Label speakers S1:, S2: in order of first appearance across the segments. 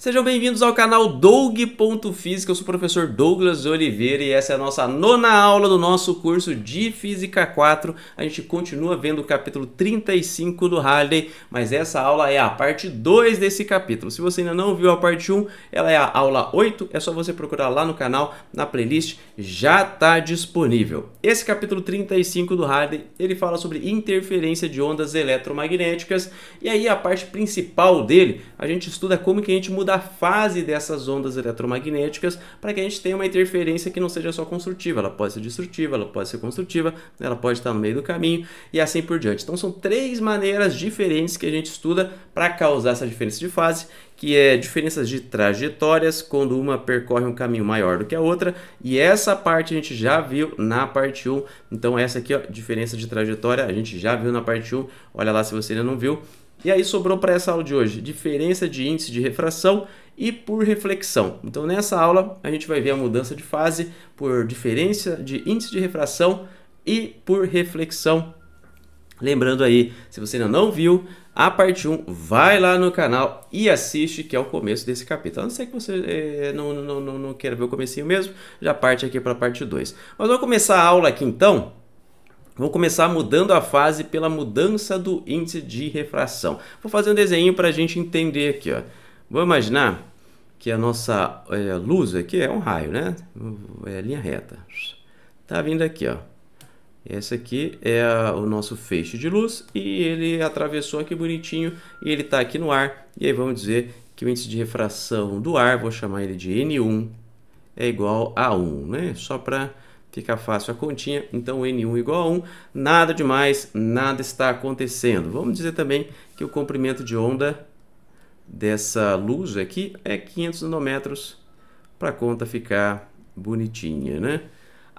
S1: Sejam bem-vindos ao canal Doug.Física, eu sou o professor Douglas Oliveira e essa é a nossa nona aula do nosso curso de Física 4. A gente continua vendo o capítulo 35 do Hardy, mas essa aula é a parte 2 desse capítulo. Se você ainda não viu a parte 1, ela é a aula 8, é só você procurar lá no canal, na playlist, já está disponível. Esse capítulo 35 do Hardy ele fala sobre interferência de ondas eletromagnéticas e aí a parte principal dele, a gente estuda como que a gente muda muda a fase dessas ondas eletromagnéticas para que a gente tenha uma interferência que não seja só construtiva. Ela pode ser destrutiva, ela pode ser construtiva, ela pode estar no meio do caminho e assim por diante. Então são três maneiras diferentes que a gente estuda para causar essa diferença de fase que é diferenças de trajetórias quando uma percorre um caminho maior do que a outra, e essa parte a gente já viu na parte 1. Então essa aqui, ó, diferença de trajetória, a gente já viu na parte 1. Olha lá se você ainda não viu. E aí sobrou para essa aula de hoje, diferença de índice de refração e por reflexão. Então nessa aula a gente vai ver a mudança de fase por diferença de índice de refração e por reflexão. Lembrando aí, se você ainda não viu, a parte 1, vai lá no canal e assiste, que é o começo desse capítulo. A não ser que você é, não, não, não, não queira ver o comecinho mesmo, já parte aqui para a parte 2. Mas vamos começar a aula aqui então, Vou começar mudando a fase pela mudança do índice de refração. Vou fazer um desenho para a gente entender aqui. Ó. Vou imaginar que a nossa é, luz aqui é um raio, né? É linha reta. Tá vindo aqui, ó. Esse aqui é a, o nosso feixe de luz e ele atravessou aqui bonitinho e ele está aqui no ar. E aí vamos dizer que o índice de refração do ar, vou chamar ele de N1, é igual a 1, né? Só para fica fácil a continha, então N1 igual a 1, nada demais, nada está acontecendo. Vamos dizer também que o comprimento de onda dessa luz aqui é 500 nanômetros para a conta ficar bonitinha, né?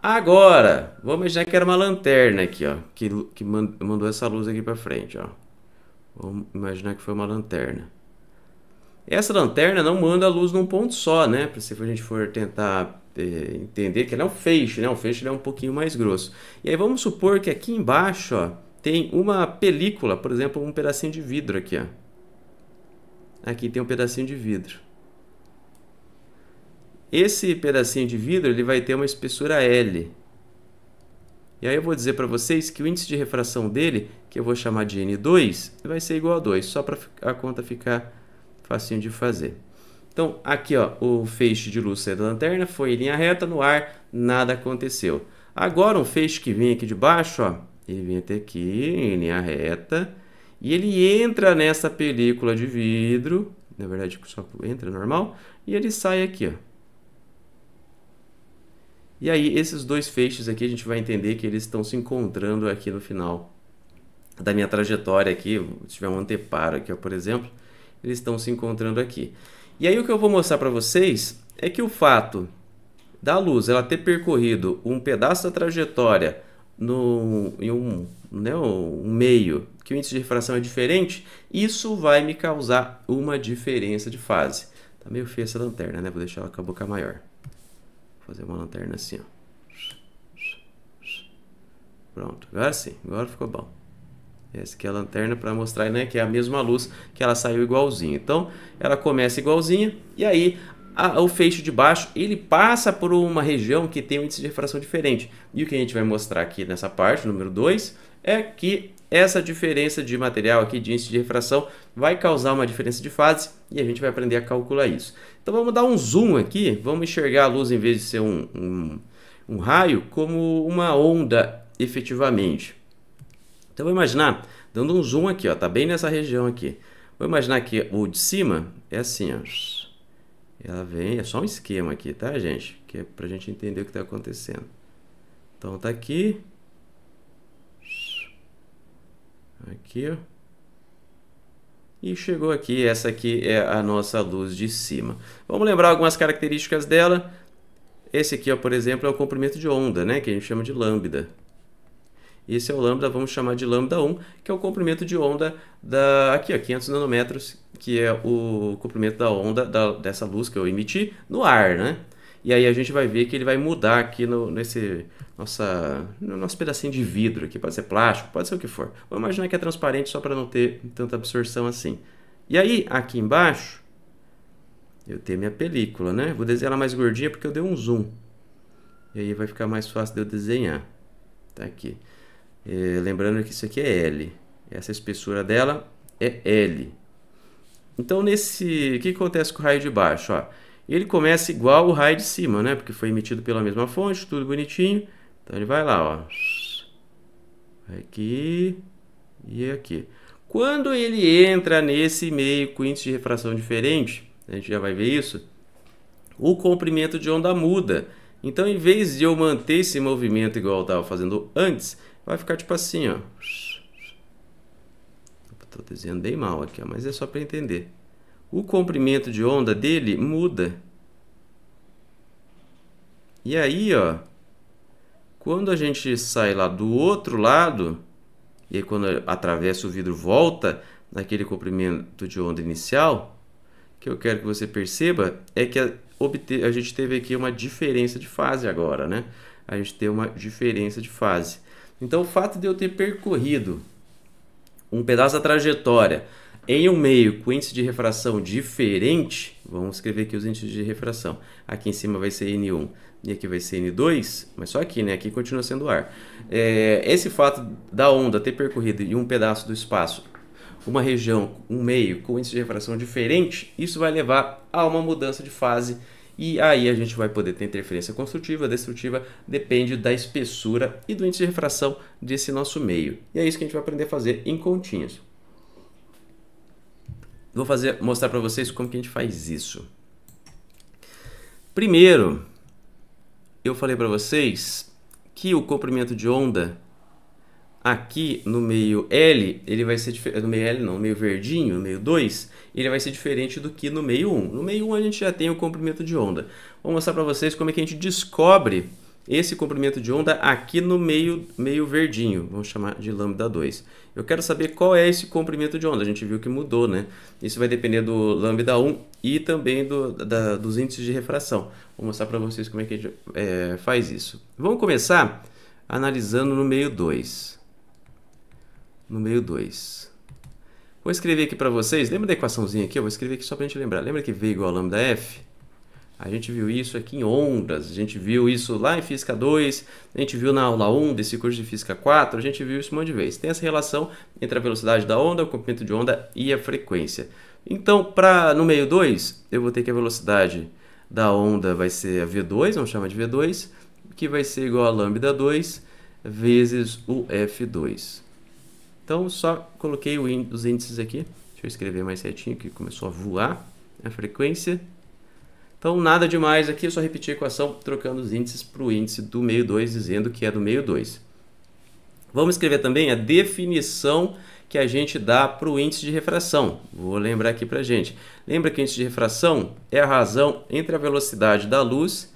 S1: Agora, vamos imaginar que era uma lanterna aqui, ó, que, que mandou essa luz aqui para frente, ó. Vamos imaginar que foi uma lanterna. Essa lanterna não manda a luz num ponto só, né? Se a gente for tentar é, entender que ela é um feixe, né? O feixe é um pouquinho mais grosso. E aí vamos supor que aqui embaixo, ó, tem uma película, por exemplo, um pedacinho de vidro aqui, ó. Aqui tem um pedacinho de vidro. Esse pedacinho de vidro ele vai ter uma espessura L. E aí eu vou dizer para vocês que o índice de refração dele, que eu vou chamar de N2, vai ser igual a 2, só para a conta ficar facinho de fazer. Então, aqui ó, o feixe de luz da lanterna, foi em linha reta, no ar, nada aconteceu. Agora, um feixe que vem aqui de baixo, ó, ele vem até aqui, em linha reta, e ele entra nessa película de vidro, na verdade só entra normal, e ele sai aqui, ó. E aí, esses dois feixes aqui, a gente vai entender que eles estão se encontrando aqui no final da minha trajetória aqui, se tiver um anteparo aqui, ó, por exemplo, eles estão se encontrando aqui. E aí o que eu vou mostrar para vocês é que o fato da luz ela ter percorrido um pedaço da trajetória no, em um, né, um meio que o índice de refração é diferente, isso vai me causar uma diferença de fase. Tá meio feia essa lanterna, né? Vou deixar ela com a boca maior. Vou fazer uma lanterna assim, ó. Pronto, agora sim, agora ficou bom. Essa aqui é a lanterna para mostrar né, que é a mesma luz que ela saiu igualzinha. Então, ela começa igualzinha e aí a, o feixe de baixo ele passa por uma região que tem um índice de refração diferente. E o que a gente vai mostrar aqui nessa parte, número 2, é que essa diferença de material aqui de índice de refração vai causar uma diferença de fase e a gente vai aprender a calcular isso. Então vamos dar um zoom aqui, vamos enxergar a luz em vez de ser um, um, um raio como uma onda efetivamente. Então vou imaginar, dando um zoom aqui, ó, tá bem nessa região aqui. Vou imaginar que o de cima é assim, ó. Ela vem, é só um esquema aqui, tá, gente? Que é pra gente entender o que tá acontecendo. Então tá aqui. Aqui, ó. E chegou aqui, essa aqui é a nossa luz de cima. Vamos lembrar algumas características dela. Esse aqui, ó, por exemplo, é o comprimento de onda, né? Que a gente chama de lambda. Esse é o lambda, vamos chamar de lambda 1, que é o comprimento de onda da aqui, ó, 500 nanômetros, que é o comprimento da onda da, dessa luz que eu emiti no ar, né? E aí a gente vai ver que ele vai mudar aqui no, nesse nossa, no nosso pedacinho de vidro aqui, pode ser plástico, pode ser o que for. Vou imaginar que é transparente só para não ter tanta absorção assim. E aí, aqui embaixo, eu tenho minha película, né? Vou desenhar ela mais gordinha porque eu dei um zoom. E aí vai ficar mais fácil de eu desenhar. Tá aqui. É, lembrando que isso aqui é L. Essa espessura dela é L. Então, nesse, o que acontece com o raio de baixo? Ó? Ele começa igual o raio de cima, né? Porque foi emitido pela mesma fonte, tudo bonitinho. Então, ele vai lá, ó. Aqui e aqui. Quando ele entra nesse meio com índice de refração diferente, a gente já vai ver isso, o comprimento de onda muda. Então, em vez de eu manter esse movimento igual eu estava fazendo antes, vai ficar tipo assim, ó. Estou desenhando bem mal aqui, ó, mas é só para entender. O comprimento de onda dele muda. E aí, ó, quando a gente sai lá do outro lado, e aí quando atravessa o vidro volta naquele comprimento de onda inicial, o que eu quero que você perceba é que a, a gente teve aqui uma diferença de fase agora, né? A gente tem uma diferença de fase. Então, o fato de eu ter percorrido um pedaço da trajetória em um meio com índice de refração diferente, vamos escrever aqui os índices de refração. Aqui em cima vai ser N1 e aqui vai ser N2, mas só aqui, né? Aqui continua sendo ar. É, esse fato da onda ter percorrido em um pedaço do espaço uma região, um meio com índice de refração diferente, isso vai levar a uma mudança de fase e aí a gente vai poder ter interferência construtiva, destrutiva, depende da espessura e do índice de refração desse nosso meio. E é isso que a gente vai aprender a fazer em continhas. Vou fazer, mostrar para vocês como que a gente faz isso. Primeiro, eu falei para vocês que o comprimento de onda aqui no meio L, ele vai ser no meio L não, no meio verdinho, no meio 2, ele vai ser diferente do que no meio 1. Um. No meio 1 um a gente já tem o comprimento de onda. Vou mostrar para vocês como é que a gente descobre esse comprimento de onda aqui no meio, meio verdinho, vamos chamar de lambda 2. Eu quero saber qual é esse comprimento de onda, a gente viu que mudou, né? Isso vai depender do lambda 1 e também do, da, dos índices de refração. Vou mostrar para vocês como é que a gente é, faz isso. Vamos começar analisando no meio 2 no meio 2. Vou escrever aqui para vocês, lembra da equaçãozinha aqui? Eu vou escrever aqui só para a gente lembrar. Lembra que V igual a lambda F? A gente viu isso aqui em ondas, a gente viu isso lá em Física 2, a gente viu na aula 1 desse curso de Física 4, a gente viu isso um monte de vezes. Tem essa relação entre a velocidade da onda, o comprimento de onda e a frequência. Então, para no meio 2, eu vou ter que a velocidade da onda vai ser a V2, vamos chamar de V2, que vai ser igual a lambda 2 vezes o F2. Então, só coloquei os índices aqui. Deixa eu escrever mais certinho que começou a voar a frequência. Então, nada demais aqui, eu só repeti a equação trocando os índices para o índice do meio 2, dizendo que é do meio 2. Vamos escrever também a definição que a gente dá para o índice de refração. Vou lembrar aqui para a gente. Lembra que o índice de refração é a razão entre a velocidade da luz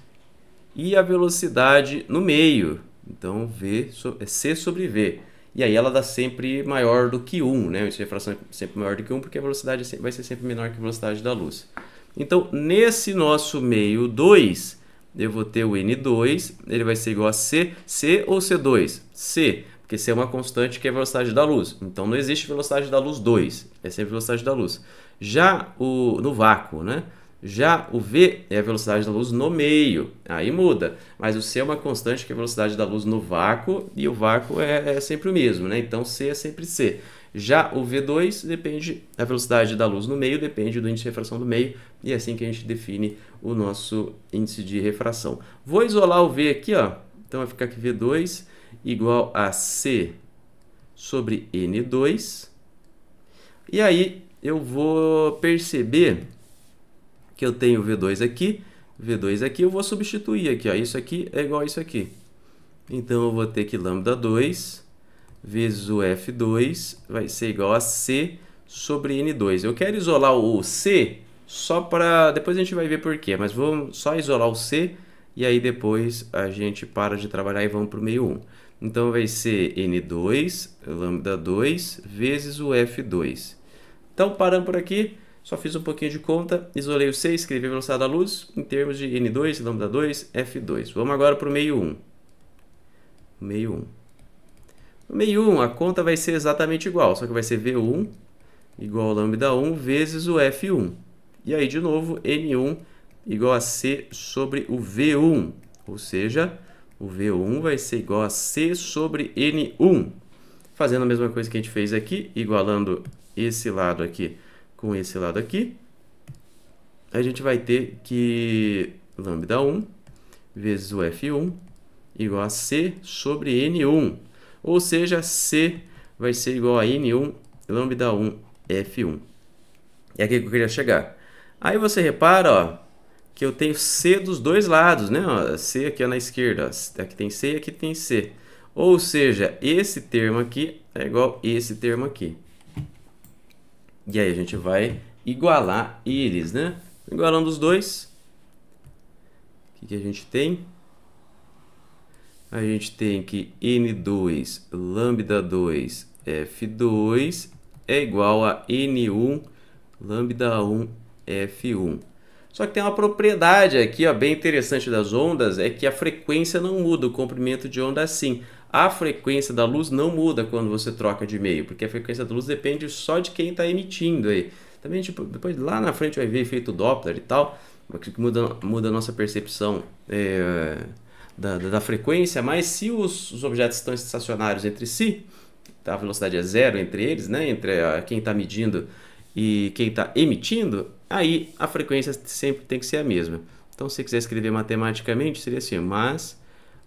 S1: e a velocidade no meio. Então, v, é C sobre V. E aí ela dá sempre maior do que 1, né? O índice refração é sempre maior do que 1 porque a velocidade é vai ser sempre menor que a velocidade da luz. Então, nesse nosso meio 2, eu vou ter o N2, ele vai ser igual a C, C ou C2? C, porque C é uma constante que é a velocidade da luz. Então, não existe velocidade da luz 2, é sempre velocidade da luz. Já o, no vácuo, né? Já o v é a velocidade da luz no meio, aí muda. Mas o c é uma constante que é a velocidade da luz no vácuo e o vácuo é, é sempre o mesmo, né? Então c é sempre c. Já o v2 depende da velocidade da luz no meio, depende do índice de refração do meio, e é assim que a gente define o nosso índice de refração. Vou isolar o v aqui, ó. Então vai ficar aqui v2 igual a c sobre n2. E aí eu vou perceber eu tenho V2 aqui, V2 aqui, eu vou substituir aqui, ó, isso aqui é igual a isso aqui. Então eu vou ter que lambda 2 vezes o F2 vai ser igual a C sobre N2. Eu quero isolar o C só para... depois a gente vai ver por quê, mas vamos só isolar o C e aí depois a gente para de trabalhar e vamos para o meio 1. Então vai ser N2, lambda 2, vezes o F2. Então parando por aqui, só fiz um pouquinho de conta, isolei o C, escrevi a velocidade da luz em termos de N2, λ 2, F2. Vamos agora para o meio 1. meio 1. No meio 1, a conta vai ser exatamente igual, só que vai ser V1 igual lambda 1 vezes o F1. E aí, de novo, N1 igual a C sobre o V1, ou seja, o V1 vai ser igual a C sobre N1. Fazendo a mesma coisa que a gente fez aqui, igualando esse lado aqui com esse lado aqui, a gente vai ter que lambda 1 vezes o F1 igual a C sobre N1. Ou seja, C vai ser igual a N1 lambda 1 F1. É aqui que eu queria chegar. Aí você repara ó, que eu tenho C dos dois lados, né? C aqui ó, na esquerda, ó. aqui tem C e aqui tem C. Ou seja, esse termo aqui é igual a esse termo aqui. E aí a gente vai igualar eles, né? Igualando os dois, o que, que a gente tem? A gente tem que N2 lambda 2 é F2 é igual a N1 lambda 1 é F1. Só que tem uma propriedade aqui ó, bem interessante das ondas, é que a frequência não muda, o comprimento de onda é sim a frequência da luz não muda quando você troca de meio, porque a frequência da luz depende só de quem está emitindo aí. Também tipo, depois lá na frente vai ver efeito Doppler e tal, que muda, muda a nossa percepção é, da, da, da, frequência, mas se os, os, objetos estão estacionários entre si, tá, a velocidade é zero entre eles, né, entre quem está medindo e quem está emitindo, aí a frequência sempre tem que ser a mesma. Então se você quiser escrever matematicamente, seria assim, mas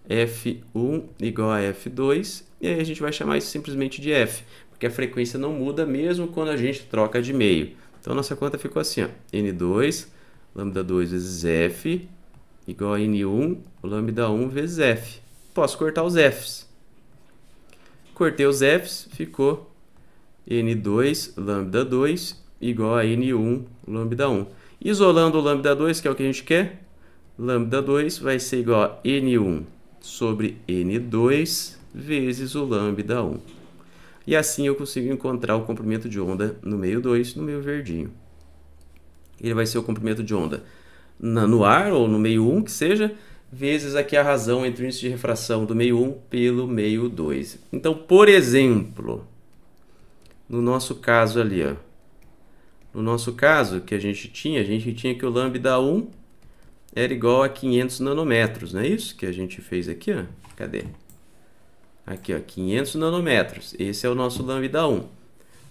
S1: F1 igual a F2, e aí a gente vai chamar isso simplesmente de F, porque a frequência não muda mesmo quando a gente troca de meio. Então nossa conta ficou assim, ó, N2, lambda 2 vezes F, igual a N1, lambda 1 vezes F. Posso cortar os Fs. Cortei os Fs, ficou N2, lambda 2, igual a N1, lambda 1. Isolando o lambda 2, que é o que a gente quer, lambda 2 vai ser igual a N1 sobre N2 vezes o lambda 1. E assim eu consigo encontrar o comprimento de onda no meio 2, no meio verdinho. Ele vai ser o comprimento de onda no ar, ou no meio 1, que seja, vezes aqui a razão entre o índice de refração do meio 1 pelo meio 2. Então, por exemplo, no nosso caso ali, ó, no nosso caso que a gente tinha, a gente tinha que o lambda 1 era igual a 500 nanômetros, não é isso que a gente fez aqui? Ó? Cadê? Aqui, ó, 500 nanômetros. Esse é o nosso lambda 1.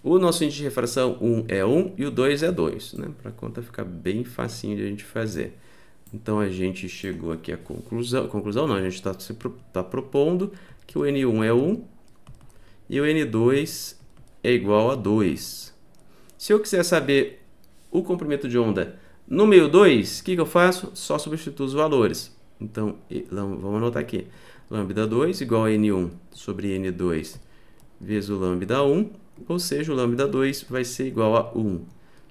S1: O nosso índice de refração 1 é 1 e o 2 é 2, né? Para a conta ficar bem facinho de a gente fazer. Então a gente chegou aqui à conclusão, conclusão não, a gente está tá propondo que o N1 é 1 e o N2 é igual a 2. Se eu quiser saber o comprimento de onda no meio 2, o que, que eu faço? Só substituo os valores. Então, vamos anotar aqui. Lambda 2 igual a N1 sobre N2 vezes o lambda 1. Ou seja, o lambda 2 vai ser igual a 1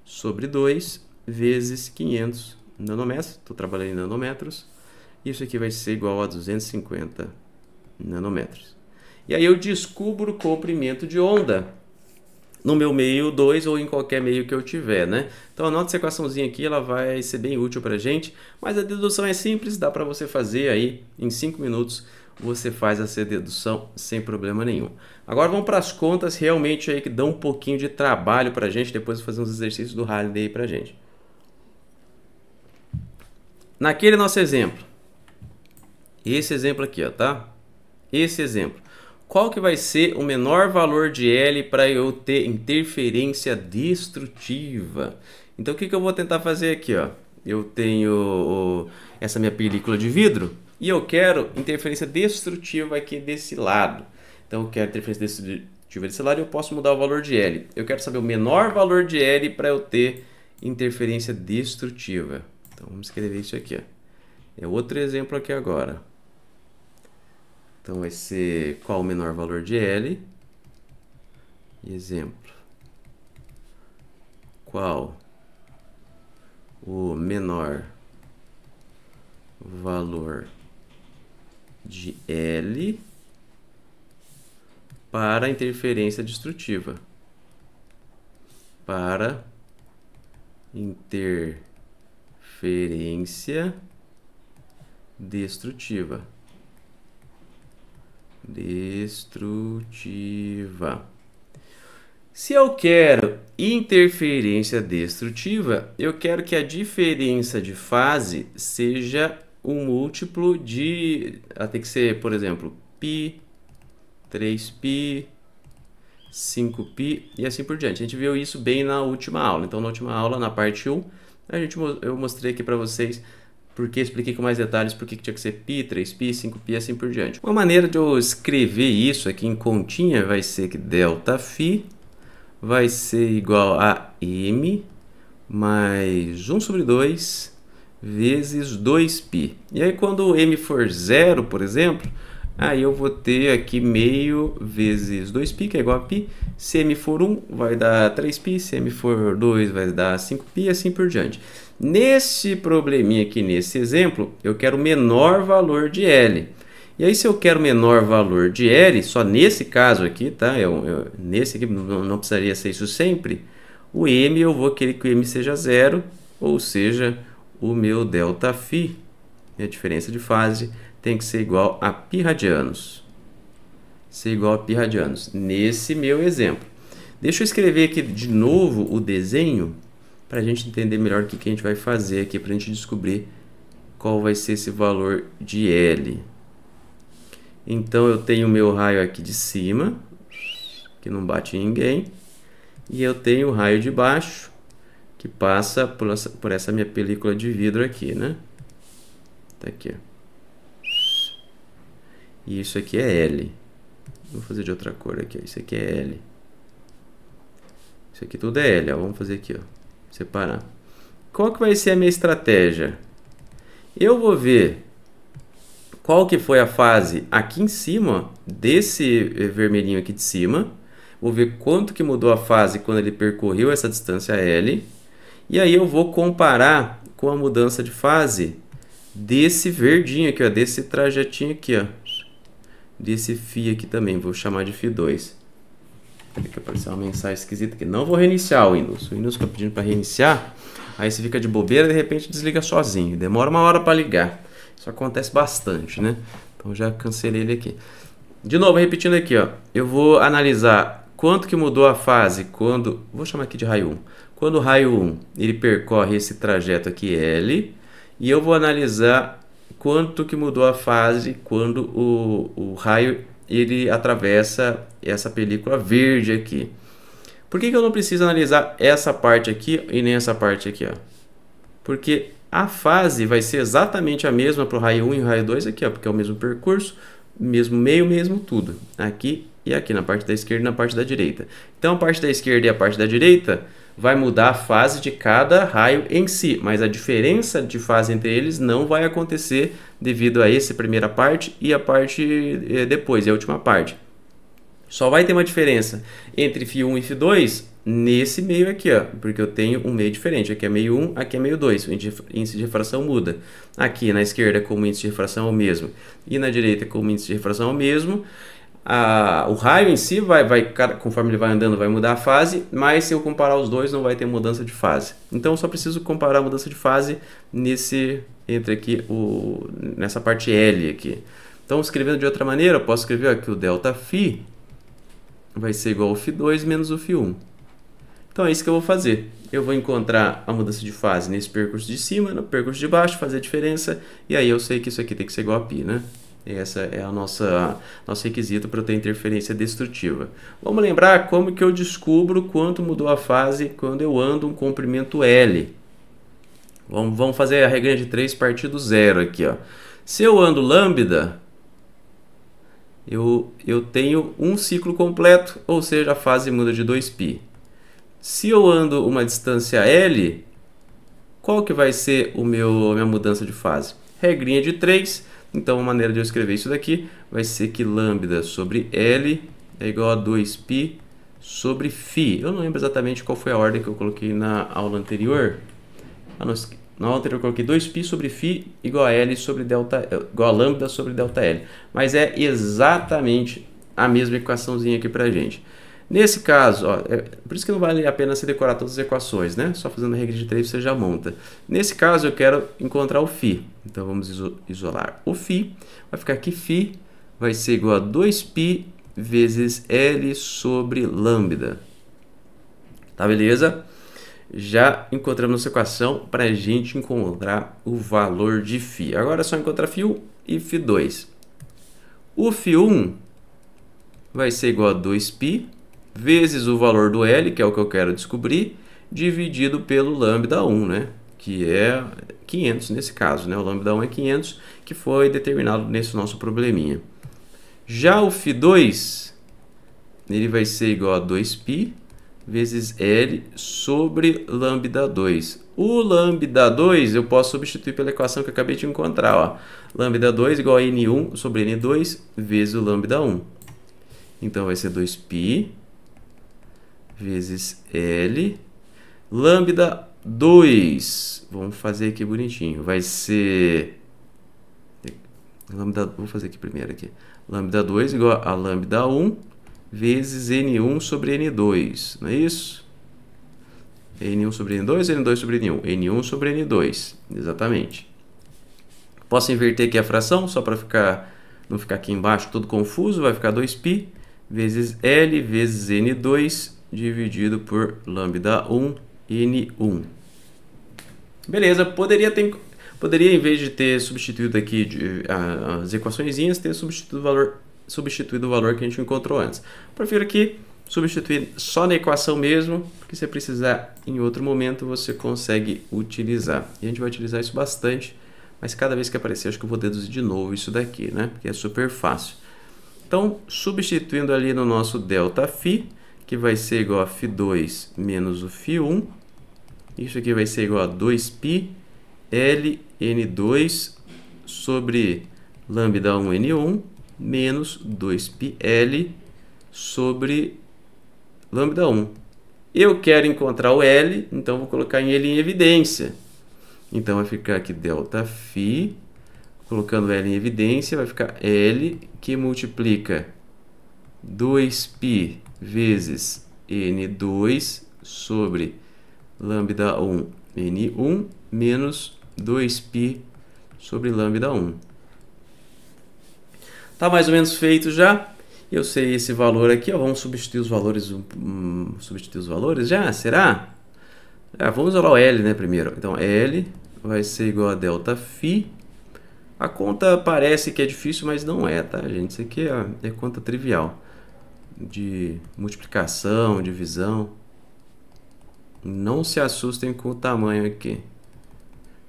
S1: sobre 2 vezes 500 nanômetros. Estou trabalhando em nanômetros. Isso aqui vai ser igual a 250 nanômetros. E aí eu descubro o comprimento de onda no meu meio 2 ou em qualquer meio que eu tiver, né? Então a nossa equaçãozinha aqui ela vai ser bem útil para a gente, mas a dedução é simples, dá para você fazer aí em 5 minutos, você faz essa dedução sem problema nenhum. Agora vamos para as contas realmente aí que dão um pouquinho de trabalho para a gente, depois fazer uns exercícios do Holiday aí para a gente. Naquele nosso exemplo, esse exemplo aqui, ó, tá? Esse exemplo qual que vai ser o menor valor de L para eu ter interferência destrutiva. Então o que, que eu vou tentar fazer aqui? Ó? Eu tenho essa minha película de vidro e eu quero interferência destrutiva aqui desse lado. Então eu quero interferência destrutiva desse lado e eu posso mudar o valor de L. Eu quero saber o menor valor de L para eu ter interferência destrutiva. Então vamos escrever isso aqui. Ó. É outro exemplo aqui agora. Então vai ser qual o menor valor de L. Exemplo. Qual o menor valor de L para interferência destrutiva. Para interferência destrutiva destrutiva. Se eu quero interferência destrutiva, eu quero que a diferença de fase seja um múltiplo de. Ela tem que ser, por exemplo, π, 3π, 5π e assim por diante. A gente viu isso bem na última aula. Então, na última aula, na parte 1, a gente, eu mostrei aqui para vocês porque expliquei com mais detalhes por que tinha que ser pi, 3pi, 5pi e assim por diante. Uma maneira de eu escrever isso aqui em continha vai ser que delta φ vai ser igual a m mais 1 sobre 2 vezes 2π. E aí quando m for zero, por exemplo, aí eu vou ter aqui meio vezes 2π, que é igual a π. Se m for 1, vai dar 3π, se m for 2, vai dar 5π e assim por diante. Nesse probleminha aqui, nesse exemplo, eu quero menor valor de L. E aí, se eu quero menor valor de L, só nesse caso aqui, tá? Eu, eu nesse aqui não, não, precisaria ser isso sempre. O M, eu vou querer que o M seja zero, ou seja, o meu delta a diferença de fase, tem que ser igual a π radianos. Ser igual a π radianos, nesse meu exemplo. Deixa eu escrever aqui de novo o desenho para a gente entender melhor o que, que a gente vai fazer aqui, para a gente descobrir qual vai ser esse valor de L. Então eu tenho o meu raio aqui de cima, que não bate em ninguém, e eu tenho o raio de baixo, que passa por essa, por essa minha película de vidro aqui, né? Tá aqui, ó. E isso aqui é L. Vou fazer de outra cor aqui, isso aqui é L. Isso aqui tudo é L, ó. vamos fazer aqui, ó. Separar. Qual que vai ser a minha estratégia? Eu vou ver qual que foi a fase aqui em cima, desse vermelhinho aqui de cima. Vou ver quanto que mudou a fase quando ele percorreu essa distância L. E aí eu vou comparar com a mudança de fase desse verdinho aqui, ó, desse trajetinho aqui, ó, desse φ aqui também, vou chamar de φ2. Peraí que apareceu uma mensagem esquisita aqui. Não vou reiniciar o Windows. O Windows fica pedindo para reiniciar. Aí você fica de bobeira e de repente desliga sozinho. Demora uma hora para ligar. Isso acontece bastante, né? Então já cancelei ele aqui. De novo, repetindo aqui, ó. Eu vou analisar quanto que mudou a fase quando... Vou chamar aqui de raio 1. Quando o raio 1 ele percorre esse trajeto aqui L. E eu vou analisar quanto que mudou a fase quando o, o raio ele atravessa essa película verde aqui. Por que, que eu não preciso analisar essa parte aqui e nem essa parte aqui? Ó? Porque a fase vai ser exatamente a mesma para o raio 1 e o raio 2 aqui, ó, porque é o mesmo percurso, mesmo meio, mesmo tudo. Aqui e aqui, na parte da esquerda e na parte da direita. Então, a parte da esquerda e a parte da direita vai mudar a fase de cada raio em si, mas a diferença de fase entre eles não vai acontecer devido a essa primeira parte e a parte eh, depois, a última parte. Só vai ter uma diferença entre φ 1 e φ 2 nesse meio aqui, ó, porque eu tenho um meio diferente. Aqui é meio 1, aqui é meio 2. O índice de refração muda. Aqui na esquerda, como índice de refração é o mesmo, e na direita, como índice de refração é o mesmo. A, o raio em si vai, vai, conforme ele vai andando, vai mudar a fase, mas se eu comparar os dois, não vai ter mudança de fase. Então eu só preciso comparar a mudança de fase nesse entre aqui o, nessa parte L aqui. Então escrevendo de outra maneira, eu posso escrever aqui o delta phi vai ser igual ao φ2 menos o φ1. Então é isso que eu vou fazer. Eu vou encontrar a mudança de fase nesse percurso de cima, no percurso de baixo, fazer a diferença, e aí eu sei que isso aqui tem que ser igual a π, né? Essa é a nossa nosso requisito para ter interferência destrutiva. Vamos lembrar como que eu descubro quanto mudou a fase quando eu ando um comprimento L. Vamos, vamos fazer a regra de 3 partir do zero aqui. Ó. Se eu ando lambda, eu, eu tenho um ciclo completo, ou seja, a fase muda de 2π. Se eu ando uma distância L, qual que vai ser o meu, a minha mudança de fase? Regrinha de 3, então a maneira de eu escrever isso daqui vai ser que lambda sobre L é igual a 2π sobre φ. Eu não lembro exatamente qual foi a ordem que eu coloquei na aula anterior. Ah, na aula anterior eu coloquei 2π sobre φ igual a L sobre delta, eh, igual a lambda sobre delta L. Mas é exatamente a mesma equaçãozinha aqui a gente. Nesse caso, ó, é, por isso que não vale a pena se decorar todas as equações, né? Só fazendo a regra de 3 você já monta. Nesse caso, eu quero encontrar o φ. Então, vamos iso isolar o φ. Vai ficar que φ vai ser igual a 2π vezes L sobre lambda. Tá, beleza? Já encontramos a equação para a gente encontrar o valor de φ. Agora é só encontrar φ1 e φ2. O φ1 vai ser igual a 2π vezes o valor do L, que é o que eu quero descobrir, dividido pelo lambda 1, né? que é 500 nesse caso. Né? O lambda 1 é 500, que foi determinado nesse nosso probleminha. Já o Φ2, ele vai ser igual a 2π vezes L sobre lambda 2. O lambda 2 eu posso substituir pela equação que eu acabei de encontrar. Ó. Lambda 2 igual a N1 sobre N2 vezes o lambda 1. Então vai ser 2π vezes L, lambda 2. Vamos fazer aqui bonitinho. Vai ser... Lambda, vou fazer aqui primeiro aqui. Lambda 2 igual a lambda 1 vezes N1 sobre N2, não é isso? N1 sobre N2, N2 sobre N1, N1 sobre N2, exatamente. Posso inverter aqui a fração, só para ficar, não ficar aqui embaixo tudo confuso, vai ficar 2π vezes L vezes N2 dividido por lambda 1 n1. Beleza, poderia ter poderia em vez de ter substituído aqui de, a, as equaçõeszinhas ter substituído o valor substituído o valor que a gente encontrou antes. Prefiro aqui substituir só na equação mesmo, porque se precisar em outro momento você consegue utilizar. E a gente vai utilizar isso bastante, mas cada vez que aparecer acho que eu vou deduzir de novo isso daqui, né? Porque é super fácil. Então, substituindo ali no nosso delta phi que vai ser igual a Φ2 menos o Φ1. Isso aqui vai ser igual a 2π ln2 sobre λ 1 n 1 menos 2πl sobre λ 1 Eu quero encontrar o L, então vou colocar ele em evidência. Então vai ficar aqui ΔΦ, colocando L em evidência, vai ficar L que multiplica 2π vezes N2 sobre λ 1 N1 menos 2π sobre λ 1. Está mais ou menos feito já. Eu sei esse valor aqui, ó, vamos substituir os valores, hum, substituir os valores já, será? Ah, vamos usar o L, né, primeiro. Então L vai ser igual a ΔΦ. A conta parece que é difícil, mas não é, tá, gente? Isso aqui é, é conta trivial de multiplicação, divisão. Não se assustem com o tamanho aqui.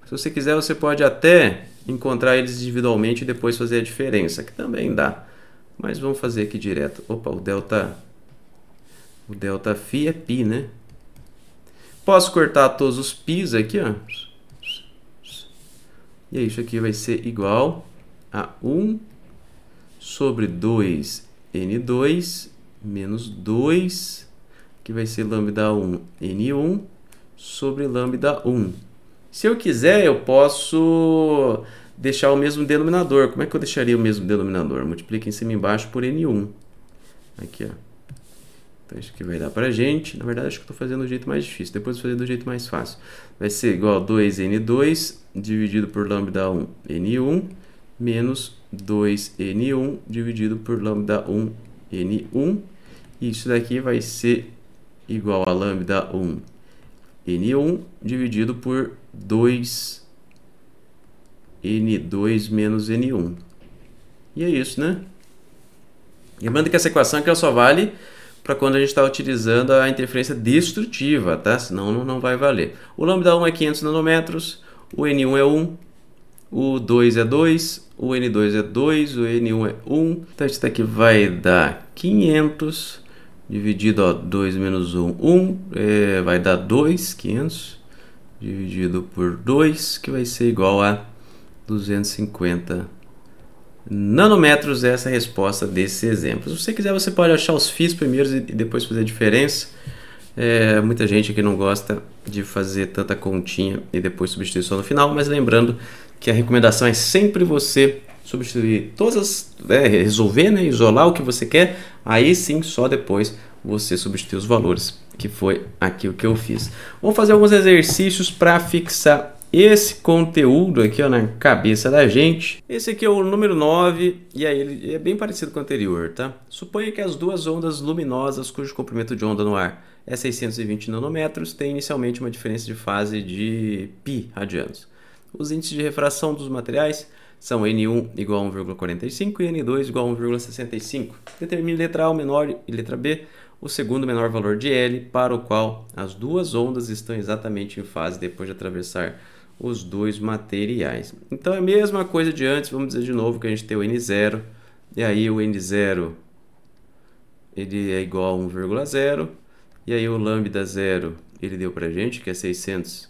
S1: Se você quiser, você pode até encontrar eles individualmente e depois fazer a diferença, que também dá. Mas vamos fazer aqui direto. Opa, o delta o delta phi é pi, né? Posso cortar todos os pis aqui, ó. E isso aqui vai ser igual a 1 sobre 2n2 menos 2, que vai ser lambda 1 N1 sobre lambda 1. Se eu quiser, eu posso deixar o mesmo denominador. Como é que eu deixaria o mesmo denominador? Multiplica em cima e embaixo por N1. Aqui, ó. Então isso aqui vai dar pra gente. Na verdade, acho que estou fazendo do jeito mais difícil. Depois vou fazer do jeito mais fácil. Vai ser igual a 2N2 dividido por lambda 1 N1 menos 2N1 dividido por lambda 1 N1. E isso daqui vai ser igual a lambda 1 N1 dividido por 2 N2 menos N1. E é isso, né? Lembrando que essa equação aqui só vale para quando a gente está utilizando a interferência destrutiva, tá? Senão não, não vai valer. O lambda 1 é 500 nanômetros, o N1 é 1, o 2 é 2, o N2 é 2, o N1 é 1. Então isso daqui vai dar 500 dividido ó, 2 menos 1, 1 é, vai dar 2, 500 dividido por 2 que vai ser igual a 250 nanômetros essa é a resposta desse exemplo. Se você quiser, você pode achar os FIIs primeiros e depois fazer a diferença. É, muita gente aqui não gosta de fazer tanta continha e depois substituição no final, mas lembrando que a recomendação é sempre você substituir todas né, resolver, né, isolar o que você quer, aí sim só depois você substituir os valores, que foi aqui o que eu fiz. Vou fazer alguns exercícios para fixar esse conteúdo aqui ó, na cabeça da gente. Esse aqui é o número 9, e aí ele é bem parecido com o anterior, tá? Suponha que as duas ondas luminosas cujo comprimento de onda no ar é 620 nanômetros têm inicialmente uma diferença de fase de π radianos. Os índices de refração dos materiais são N1 igual a 1,45 e N2 igual a 1,65. Determine letra A o menor e letra B o segundo menor valor de L, para o qual as duas ondas estão exatamente em fase depois de atravessar os dois materiais. Então é a mesma coisa de antes, vamos dizer de novo que a gente tem o N0, e aí o N0 ele é igual a 1,0, e aí o lambda 0 ele deu para gente, que é 600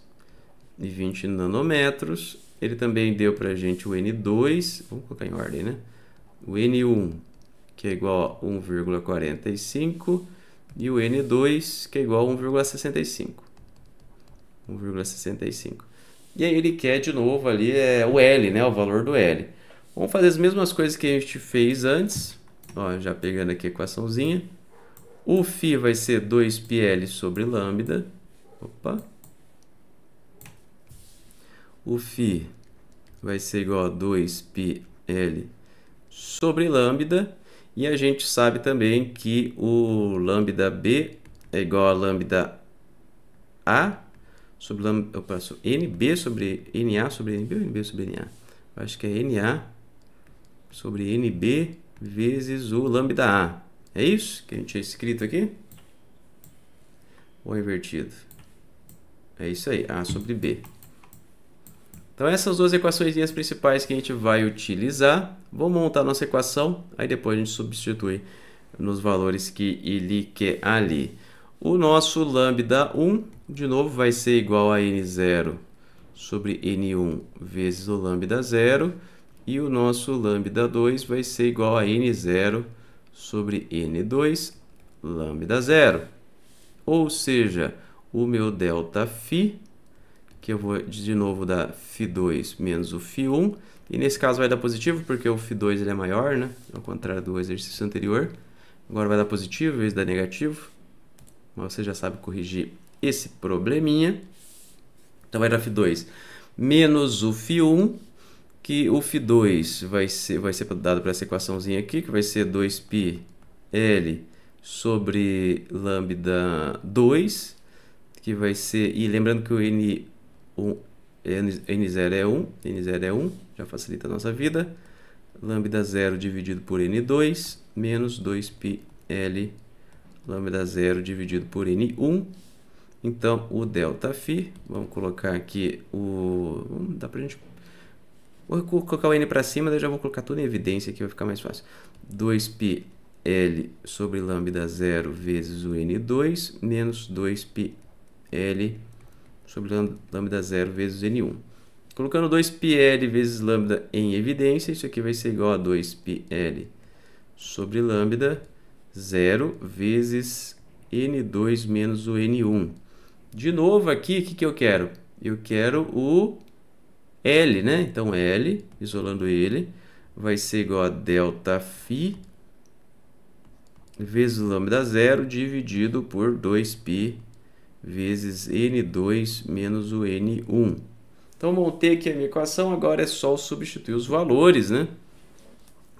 S1: e 20 nanômetros. Ele também deu para a gente o N2, vamos colocar em ordem, né? O N1, que é igual a 1,45, e o N2, que é igual a 1,65. 1,65. E aí ele quer de novo ali é, o L, né? O valor do L. Vamos fazer as mesmas coisas que a gente fez antes. Ó, já pegando aqui a equaçãozinha. O φ vai ser 2πl sobre λ. Opa o φ vai ser igual a 2πl sobre lambda. E a gente sabe também que o lambda b é igual a lambda a sobre lambda, passo nb sobre na sobre nb ou nb sobre na? Eu acho que é na sobre nb vezes o lambda a. É isso que a gente tinha escrito aqui? Ou é invertido? É isso aí, a sobre b. Então essas duas equações principais que a gente vai utilizar, vamos montar nossa equação, aí depois a gente substitui nos valores que ele quer ali. O nosso lambda 1, de novo, vai ser igual a n0 sobre n1 vezes o lambda 0, e o nosso lambda 2 vai ser igual a n0 sobre n2 lambda 0. Ou seja, o meu delta φ que eu vou de novo dar Φ2 menos o Φ1, e nesse caso vai dar positivo porque o Φ2 ele é maior, né? ao contrário do exercício anterior. Agora vai dar positivo em vez de dar negativo, mas você já sabe corrigir esse probleminha. Então vai dar Φ2 menos o Φ1, que o Φ2 vai ser, vai ser dado para essa equaçãozinha aqui, que vai ser 2 πl sobre λ 2, que vai ser, e lembrando que o N o N0 é 1, N0 é 1, já facilita a nossa vida. Lambda 0 dividido por N2 menos 2πL lambda 0 dividido por N1. Então, o Δφ, vamos colocar aqui o... Hum, dá pra gente... Vou colocar o N para cima, daí já vou colocar tudo em evidência aqui, vai ficar mais fácil. 2πL sobre lambda 0 vezes o N2 menos 2πL sobre lambda 0 vezes N1. Colocando 2πl vezes lambda em evidência, isso aqui vai ser igual a 2πl sobre lambda 0 vezes N2 menos o N1. De novo aqui, o que, que eu quero? Eu quero o L, né? Então, L, isolando ele, vai ser igual a delta φ vezes lambda zero dividido por 2 πl vezes N2 menos o N1. Então, montei aqui a minha equação, agora é só substituir os valores, né?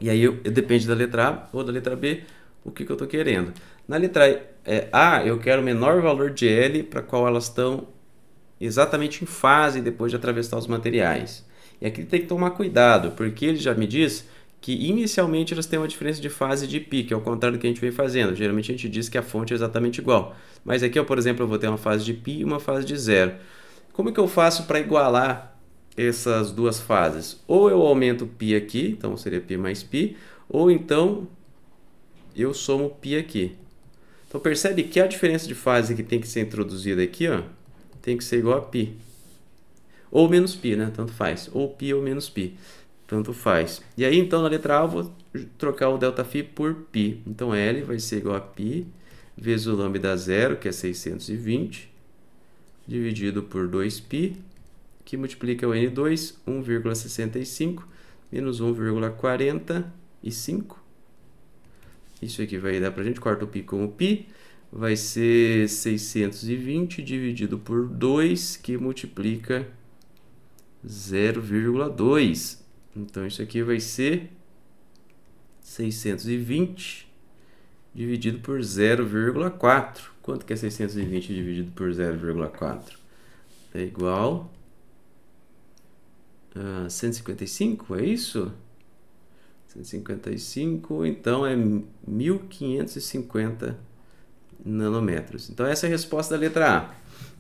S1: E aí, eu, eu depende da letra A ou da letra B, o que, que eu estou querendo. Na letra é, A, eu quero o menor valor de L para qual elas estão exatamente em fase depois de atravessar os materiais. E aqui tem que tomar cuidado, porque ele já me diz que inicialmente elas têm uma diferença de fase de pique, ao é contrário do que a gente vem fazendo. Geralmente a gente diz que a fonte é exatamente igual. Mas aqui, eu, por exemplo, eu vou ter uma fase de pi e uma fase de zero. Como que eu faço para igualar essas duas fases? Ou eu aumento π aqui, então seria π mais π, ou então eu somo π aqui. Então percebe que a diferença de fase que tem que ser introduzida aqui ó, tem que ser igual a π. Ou menos π, né? tanto faz. Ou π ou menos π tanto faz. E aí, então, na letra A, eu vou trocar o ΔΦ por π. Então, L vai ser igual a π vezes o lambda zero, que é 620, dividido por 2π, que multiplica o N2, 1,65 menos 1,45. Isso aqui vai dar para a gente, corta o π com o π, vai ser 620 dividido por 2, que multiplica 0,2. Então isso aqui vai ser 620 dividido por 0,4. Quanto que é 620 dividido por 0,4? É igual a 155, é isso? 155, então é 1550 nanômetros. Então essa é a resposta da letra A,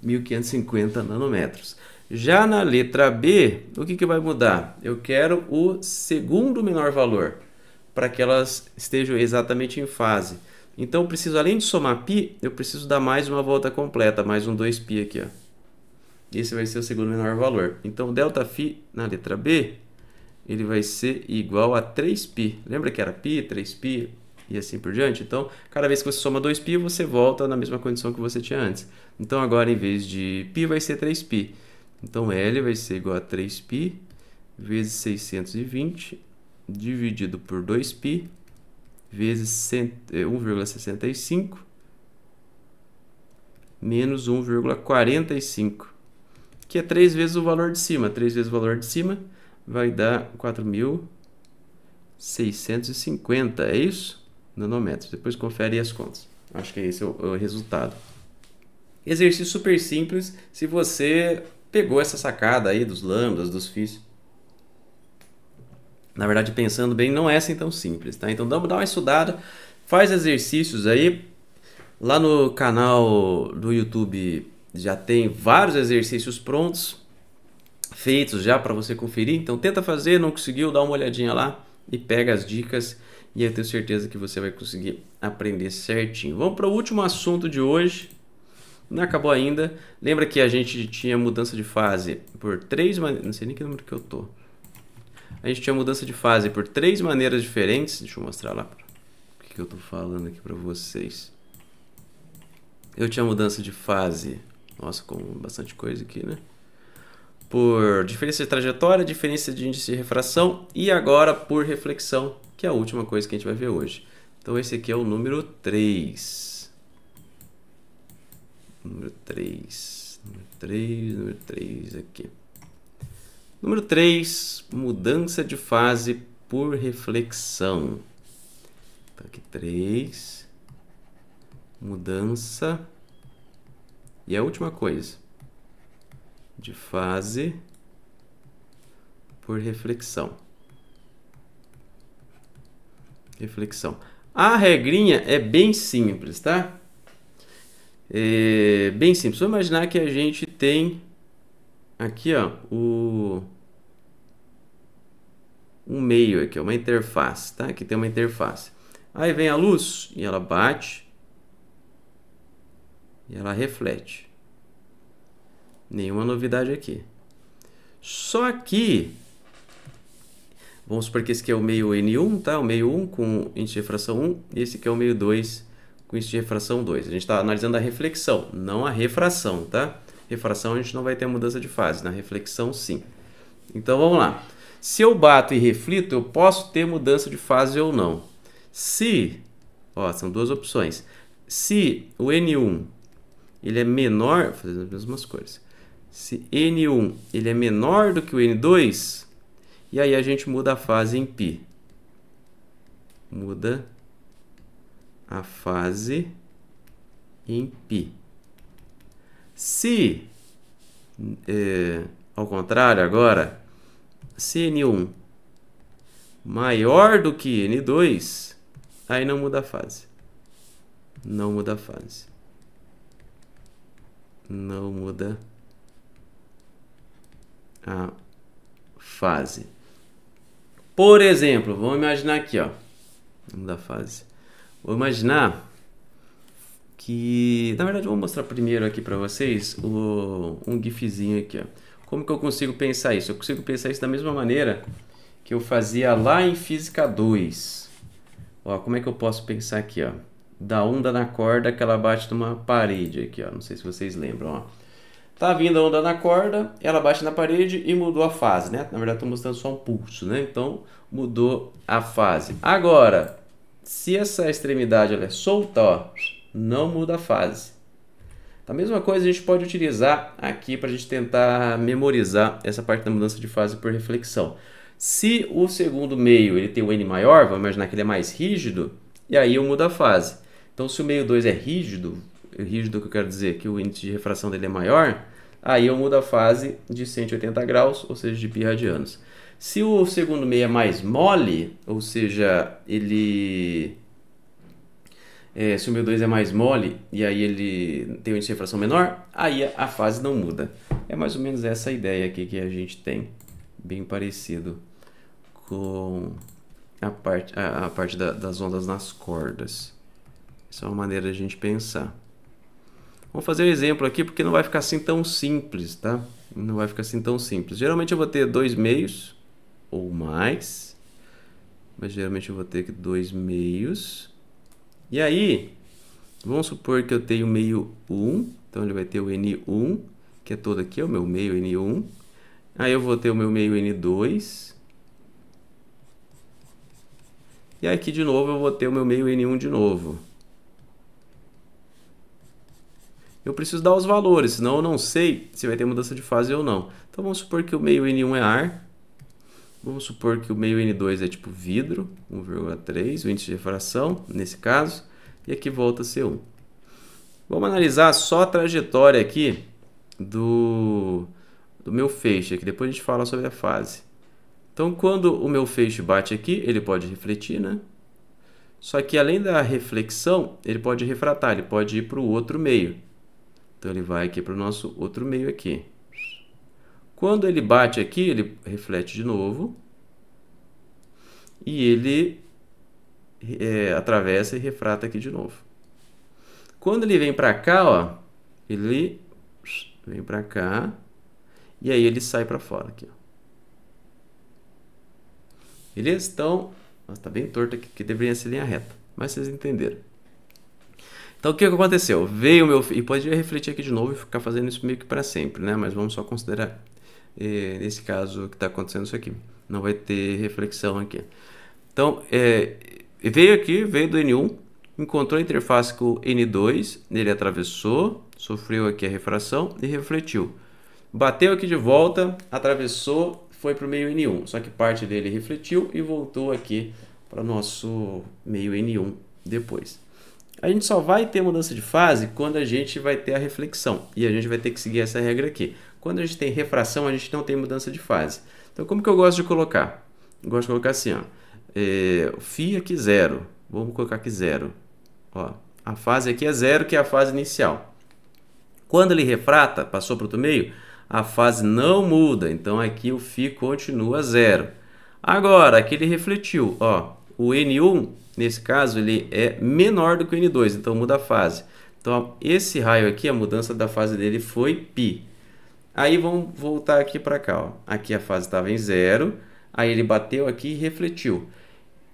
S1: 1550 nanômetros. Já na letra B, o que, que vai mudar? Eu quero o segundo menor valor para que elas estejam exatamente em fase. Então, eu preciso, além de somar π, eu preciso dar mais uma volta completa, mais um 2π aqui. Ó. Esse vai ser o segundo menor valor. Então, ΔΦ na letra B, ele vai ser igual a 3π. Lembra que era π, 3π e assim por diante? Então, cada vez que você soma 2π, você volta na mesma condição que você tinha antes. Então, agora, em vez de π, vai ser 3π. Então, L vai ser igual a 3π vezes 620 dividido por 2π vezes 1,65 eh, menos 1,45, que é 3 vezes o valor de cima. 3 vezes o valor de cima vai dar 4.650, é isso? Nanômetros. Depois confere aí as contas. Acho que esse é o, é o resultado. Exercício super simples. Se você pegou essa sacada aí dos lambdas, dos fis. Na verdade, pensando bem, não é assim tão simples, tá? Então dá uma estudada, faz exercícios aí. Lá no canal do YouTube já tem vários exercícios prontos, feitos já para você conferir. Então tenta fazer, não conseguiu, dá uma olhadinha lá e pega as dicas e eu tenho certeza que você vai conseguir aprender certinho. Vamos para o último assunto de hoje, não acabou ainda. Lembra que a gente tinha mudança de fase por três maneiras. Não sei nem que número que eu tô. A gente tinha mudança de fase por três maneiras diferentes. Deixa eu mostrar lá o que, que eu tô falando aqui para vocês. Eu tinha mudança de fase. Nossa, com bastante coisa aqui, né? Por diferença de trajetória, diferença de índice de refração e agora por reflexão, que é a última coisa que a gente vai ver hoje. Então esse aqui é o número 3 número 3, número 3, número 3 aqui. Número 3, mudança de fase por reflexão. Então aqui 3, mudança. E a última coisa, de fase por reflexão. Reflexão. A regrinha é bem simples, tá? É, bem simples. Vamos imaginar que a gente tem aqui ó, o, um meio aqui, uma interface, tá? Aqui tem uma interface. Aí vem a luz e ela bate e ela reflete. Nenhuma novidade aqui. Só que vamos supor que esse aqui é o meio N1, tá? O meio 1 com índice de fração 1, esse aqui é o meio 2 com isso de refração 2. A gente está analisando a reflexão, não a refração, tá? Refração a gente não vai ter mudança de fase, na reflexão sim. Então vamos lá. Se eu bato e reflito, eu posso ter mudança de fase ou não. Se, ó, são duas opções. Se o N1 ele é menor, fazendo as mesmas coisas. Se N1 ele é menor do que o N2, e aí a gente muda a fase em π. Muda a fase em π. Se, é, ao contrário agora, se N1 maior do que N2, aí não muda a fase. Não muda a fase. Não muda a fase. Por exemplo, vamos imaginar aqui, ó. Vamos dar fase. Vou imaginar que... Na verdade, eu vou mostrar primeiro aqui para vocês o, um gifzinho aqui, ó. Como que eu consigo pensar isso? Eu consigo pensar isso da mesma maneira que eu fazia lá em Física 2. Ó, como é que eu posso pensar aqui, ó? Da onda na corda que ela bate numa parede aqui, ó. Não sei se vocês lembram, ó. Tá vindo a onda na corda, ela bate na parede e mudou a fase, né? Na verdade, estou mostrando só um pulso, né? Então, mudou a fase. Agora, se essa extremidade ela é solta, ó, não muda a fase. A mesma coisa a gente pode utilizar aqui para a gente tentar memorizar essa parte da mudança de fase por reflexão. Se o segundo meio ele tem o um N maior, vamos imaginar que ele é mais rígido, e aí eu mudo a fase. Então, se o meio 2 é rígido, rígido que eu quero dizer que o índice de refração dele é maior, aí eu mudo a fase de 180 graus, ou seja, de pi radianos. Se o segundo meio é mais mole, ou seja, ele. É, se o meu 2 é mais mole e aí ele tem uma difração menor, aí a fase não muda. É mais ou menos essa ideia aqui que a gente tem, bem parecido com a parte, a, a parte da, das ondas nas cordas. Essa é uma maneira de a gente pensar. Vou fazer um exemplo aqui porque não vai ficar assim tão simples, tá? Não vai ficar assim tão simples. Geralmente eu vou ter dois meios, ou mais. Mas geralmente eu vou ter que dois meios. E aí, vamos supor que eu tenho meio 1. Então ele vai ter o N1, que é todo aqui, é o meu meio N1. Aí eu vou ter o meu meio N2. E aqui de novo eu vou ter o meu meio N1 de novo. Eu preciso dar os valores, senão eu não sei se vai ter mudança de fase ou não. Então vamos supor que o meio N1 é ar Vamos supor que o meio N2 é tipo vidro, 1,3, o índice de refração, nesse caso, e aqui volta a ser 1. Vamos analisar só a trajetória aqui do, do meu feixe, aqui. depois a gente fala sobre a fase. Então, quando o meu feixe bate aqui, ele pode refletir, né? Só que além da reflexão, ele pode refratar, ele pode ir para o outro meio. Então, ele vai aqui para o nosso outro meio aqui. Quando ele bate aqui, ele reflete de novo. E ele é, atravessa e refrata aqui de novo. Quando ele vem para cá, ó, ele vem para cá e aí ele sai para fora aqui, ó. Beleza? Então, tá bem torto aqui, que deveria ser linha reta, mas vocês entenderam. Então, o que aconteceu? Veio meu e pode refletir aqui de novo e ficar fazendo isso meio que para sempre, né? Mas vamos só considerar eh, nesse caso que está acontecendo é isso aqui. Não vai ter reflexão aqui. Então, é, veio aqui, veio do N1, encontrou a interface com o N2, ele atravessou, sofreu aqui a refração e refletiu. Bateu aqui de volta, atravessou, foi para o meio N1, só que parte dele refletiu e voltou aqui para o nosso meio N1 depois. A gente só vai ter mudança de fase quando a gente vai ter a reflexão. E a gente vai ter que seguir essa regra aqui. Quando a gente tem refração, a gente não tem mudança de fase. Então, como que eu gosto de colocar? Eu gosto de colocar assim, ó. É, φ aqui zero. Vamos colocar aqui zero. Ó, a fase aqui é zero, que é a fase inicial. Quando ele refrata, passou para o outro meio, a fase não muda. Então, aqui o φ continua zero. Agora, aqui ele refletiu. Ó, o N1, nesse caso, ele é menor do que o N2, então muda a fase. Então, esse raio aqui, a mudança da fase dele foi π. Aí vamos voltar aqui para cá. Ó. Aqui a fase estava em zero. Aí ele bateu aqui e refletiu.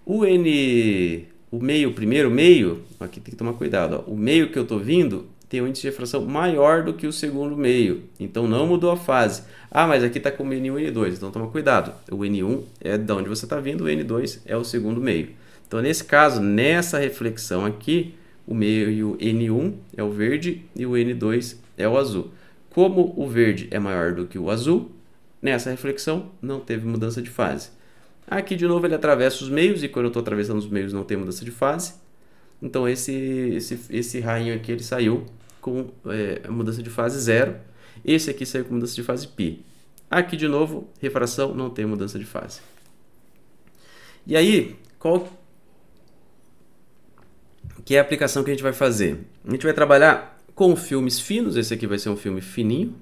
S1: O N, o meio, o primeiro meio, aqui tem que tomar cuidado. Ó. O meio que eu estou vindo tem um índice de refração maior do que o segundo meio. Então não mudou a fase. Ah, mas aqui está com o N1 e N2. Então toma cuidado. O N1 é de onde você está vindo, o N2 é o segundo meio. Então nesse caso, nessa reflexão aqui, o meio N1 é o verde e o N2 é o azul. Como o verde é maior do que o azul, nessa reflexão não teve mudança de fase. Aqui de novo ele atravessa os meios e quando eu estou atravessando os meios não tem mudança de fase. Então esse, esse, esse rainho aqui ele saiu com é, mudança de fase zero. Esse aqui saiu com mudança de fase π. Aqui de novo, refração não tem mudança de fase. E aí, qual que é a aplicação que a gente vai fazer? A gente vai trabalhar com filmes finos. Esse aqui vai ser um filme fininho.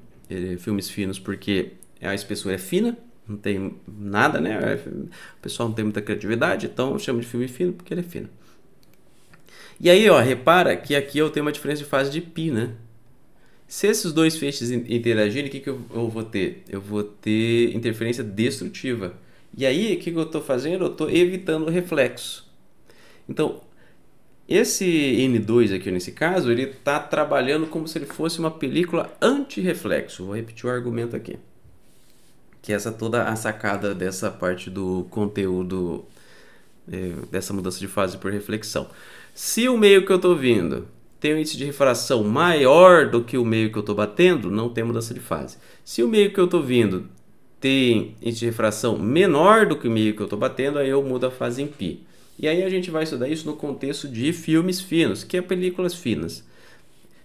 S1: filmes finos porque a espessura é fina, não tem nada, né? É, o pessoal não tem muita criatividade, então eu chamo de filme fino porque ele é fino. E aí, ó, repara que aqui eu tenho uma diferença de fase de pi, né? Se esses dois feixes interagirem, o que, que eu, eu vou ter? Eu vou ter interferência destrutiva. E aí, o que, que eu estou fazendo? Eu estou evitando o reflexo. Então, esse N2 aqui nesse caso, ele está trabalhando como se ele fosse uma película anti-reflexo Vou repetir o argumento aqui. Que é essa toda a sacada dessa parte do conteúdo, é, dessa mudança de fase por reflexão. Se o meio que eu estou vindo tem um índice de refração maior do que o meio que eu estou batendo, não tem mudança de fase. Se o meio que eu estou vindo tem índice de refração menor do que o meio que eu estou batendo, aí eu mudo a fase em π. E aí a gente vai estudar isso no contexto de filmes finos, que é películas finas. O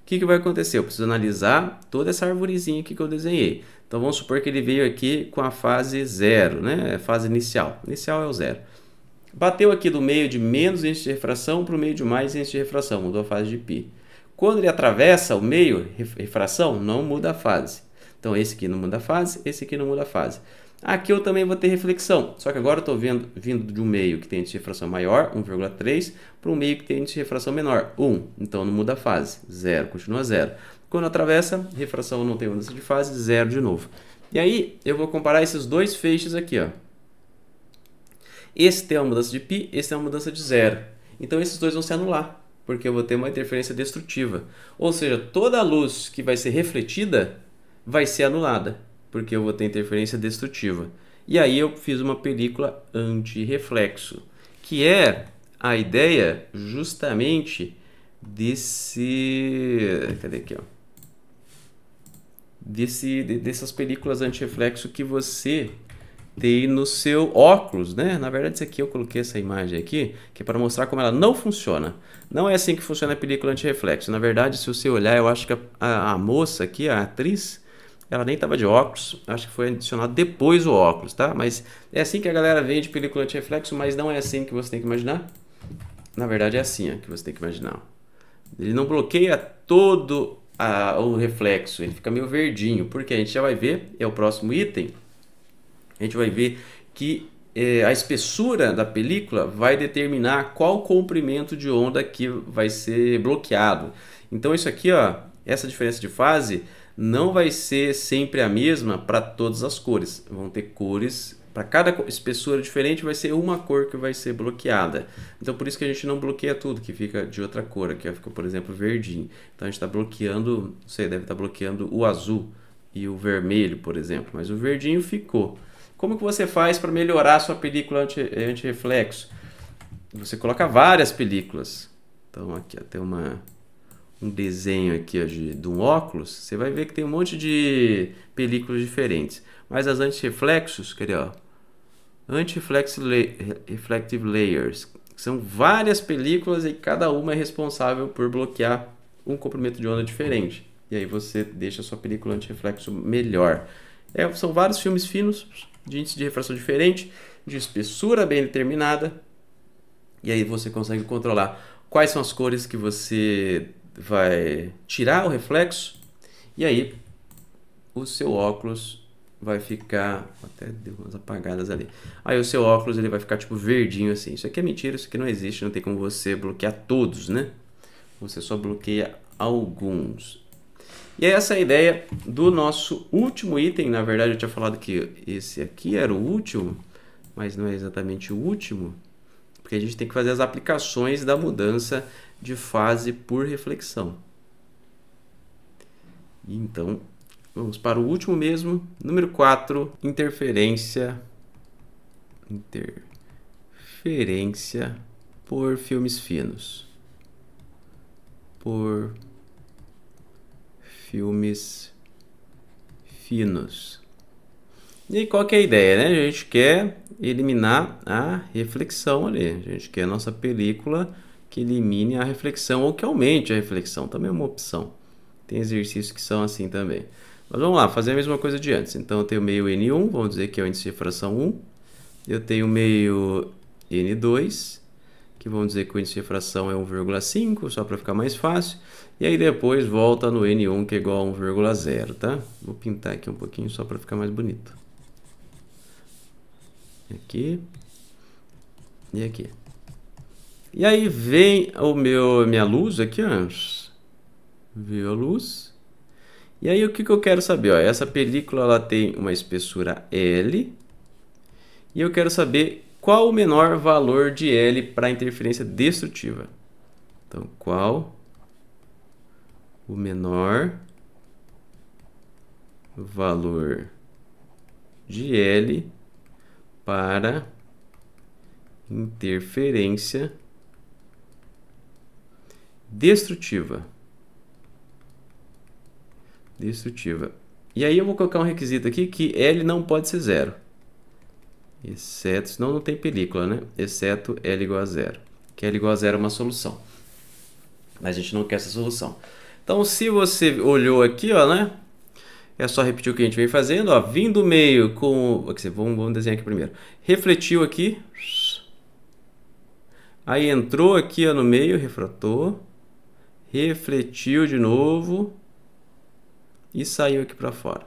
S1: que, que vai acontecer? Eu preciso analisar toda essa arvorezinha aqui que eu desenhei. Então vamos supor que ele veio aqui com a fase zero, né? É a fase inicial. Inicial é o zero. Bateu aqui do meio de menos índice de refração para o meio de mais índice de refração, mudou a fase de π. Quando ele atravessa o meio, refração, não muda a fase. Então esse aqui não muda a fase, esse aqui não muda a fase. Aqui eu também vou ter reflexão, só que agora eu estou vindo de um meio que tem de refração maior, 1,3, para um meio que tem de refração menor, 1. Então não muda a fase, 0, continua 0. Quando atravessa, refração não tem mudança de fase, 0 de novo. E aí eu vou comparar esses dois feixes aqui. Ó. Esse tem uma mudança de π, esse tem uma mudança de zero. Então esses dois vão se anular, porque eu vou ter uma interferência destrutiva. Ou seja, toda a luz que vai ser refletida vai ser anulada porque eu vou ter interferência destrutiva. E aí eu fiz uma película anti-reflexo, que é a ideia justamente desse. Cadê aqui, ó? Desse, dessas películas anti-reflexo que você tem no seu óculos, né? Na verdade, isso aqui eu coloquei essa imagem aqui, que é para mostrar como ela não funciona. Não é assim que funciona a película anti-reflexo. Na verdade, se você olhar, eu acho que a, a, a moça aqui, a atriz, ela nem estava de óculos, acho que foi adicionado depois o óculos, tá? Mas é assim que a galera vende película anti-reflexo, mas não é assim que você tem que imaginar. Na verdade é assim ó, que você tem que imaginar. Ele não bloqueia todo a, o reflexo, ele fica meio verdinho, porque a gente já vai ver, é o próximo item, a gente vai ver que é, a espessura da película vai determinar qual comprimento de onda que vai ser bloqueado. Então isso aqui, ó, essa diferença de fase não vai ser sempre a mesma para todas as cores. Vão ter cores para cada espessura diferente vai ser uma cor que vai ser bloqueada. Então por isso que a gente não bloqueia tudo que fica de outra cor, aqui fica por exemplo verdinho. Então a gente está bloqueando, não sei, deve estar tá bloqueando o azul e o vermelho, por exemplo, mas o verdinho ficou. Como que você faz para melhorar a sua película anti-reflexo? Anti eh, você coloca várias películas. Então aqui até uma um desenho aqui ó, de, de um óculos, você vai ver que tem um monte de películas diferentes. Mas as anti-reflexos, quer dizer, Anti-reflective la layers, são várias películas e cada uma é responsável por bloquear um comprimento de onda diferente. E aí você deixa a sua película anti-reflexo melhor. É, são vários filmes finos, de índice de refração diferente, de espessura bem determinada. E aí você consegue controlar quais são as cores que você vai tirar o reflexo e aí o seu óculos vai ficar até deu umas apagadas ali. Aí o seu óculos ele vai ficar tipo verdinho assim. Isso aqui é mentira, isso aqui não existe, não tem como você bloquear todos, né? Você só bloqueia alguns. E essa é a ideia do nosso último item. Na verdade, eu tinha falado que esse aqui era o último, mas não é exatamente o último, porque a gente tem que fazer as aplicações da mudança de fase por reflexão. Então, vamos para o último mesmo. Número 4, interferência. Interferência por filmes finos. Por filmes finos. E qual que é a ideia, né? A gente quer eliminar a reflexão ali. A gente quer a nossa película que elimine a reflexão ou que aumente a reflexão, também é uma opção. Tem exercícios que são assim também. Mas vamos lá, fazer a mesma coisa de antes. Então eu tenho meio N1, vamos dizer que é o índice de refração 1. Eu tenho meio N2, que vamos dizer que o índice de refração é 1,5, só para ficar mais fácil. E aí depois volta no N1, que é igual a 1,0, tá? Vou pintar aqui um pouquinho só para ficar mais bonito. Aqui. E aqui. E aí vem o meu minha luz aqui, ó. Viu a luz? E aí o que, que eu quero saber? Ó, essa película ela tem uma espessura L. E eu quero saber qual o menor valor de L para interferência destrutiva. Então, qual o menor valor de L para interferência destrutiva destrutiva. Destrutiva. E aí eu vou colocar um requisito aqui que L não pode ser zero. Exceto, senão não tem película, né? Exceto L igual a zero. Que L igual a zero é uma solução. Mas a gente não quer essa solução. Então, se você olhou aqui, ó, né? É só repetir o que a gente vem fazendo, ó. Vim do meio com... vamos, vamos desenhar aqui primeiro. Refletiu aqui. Aí entrou aqui ó, no meio, refratou refletiu de novo e saiu aqui para fora.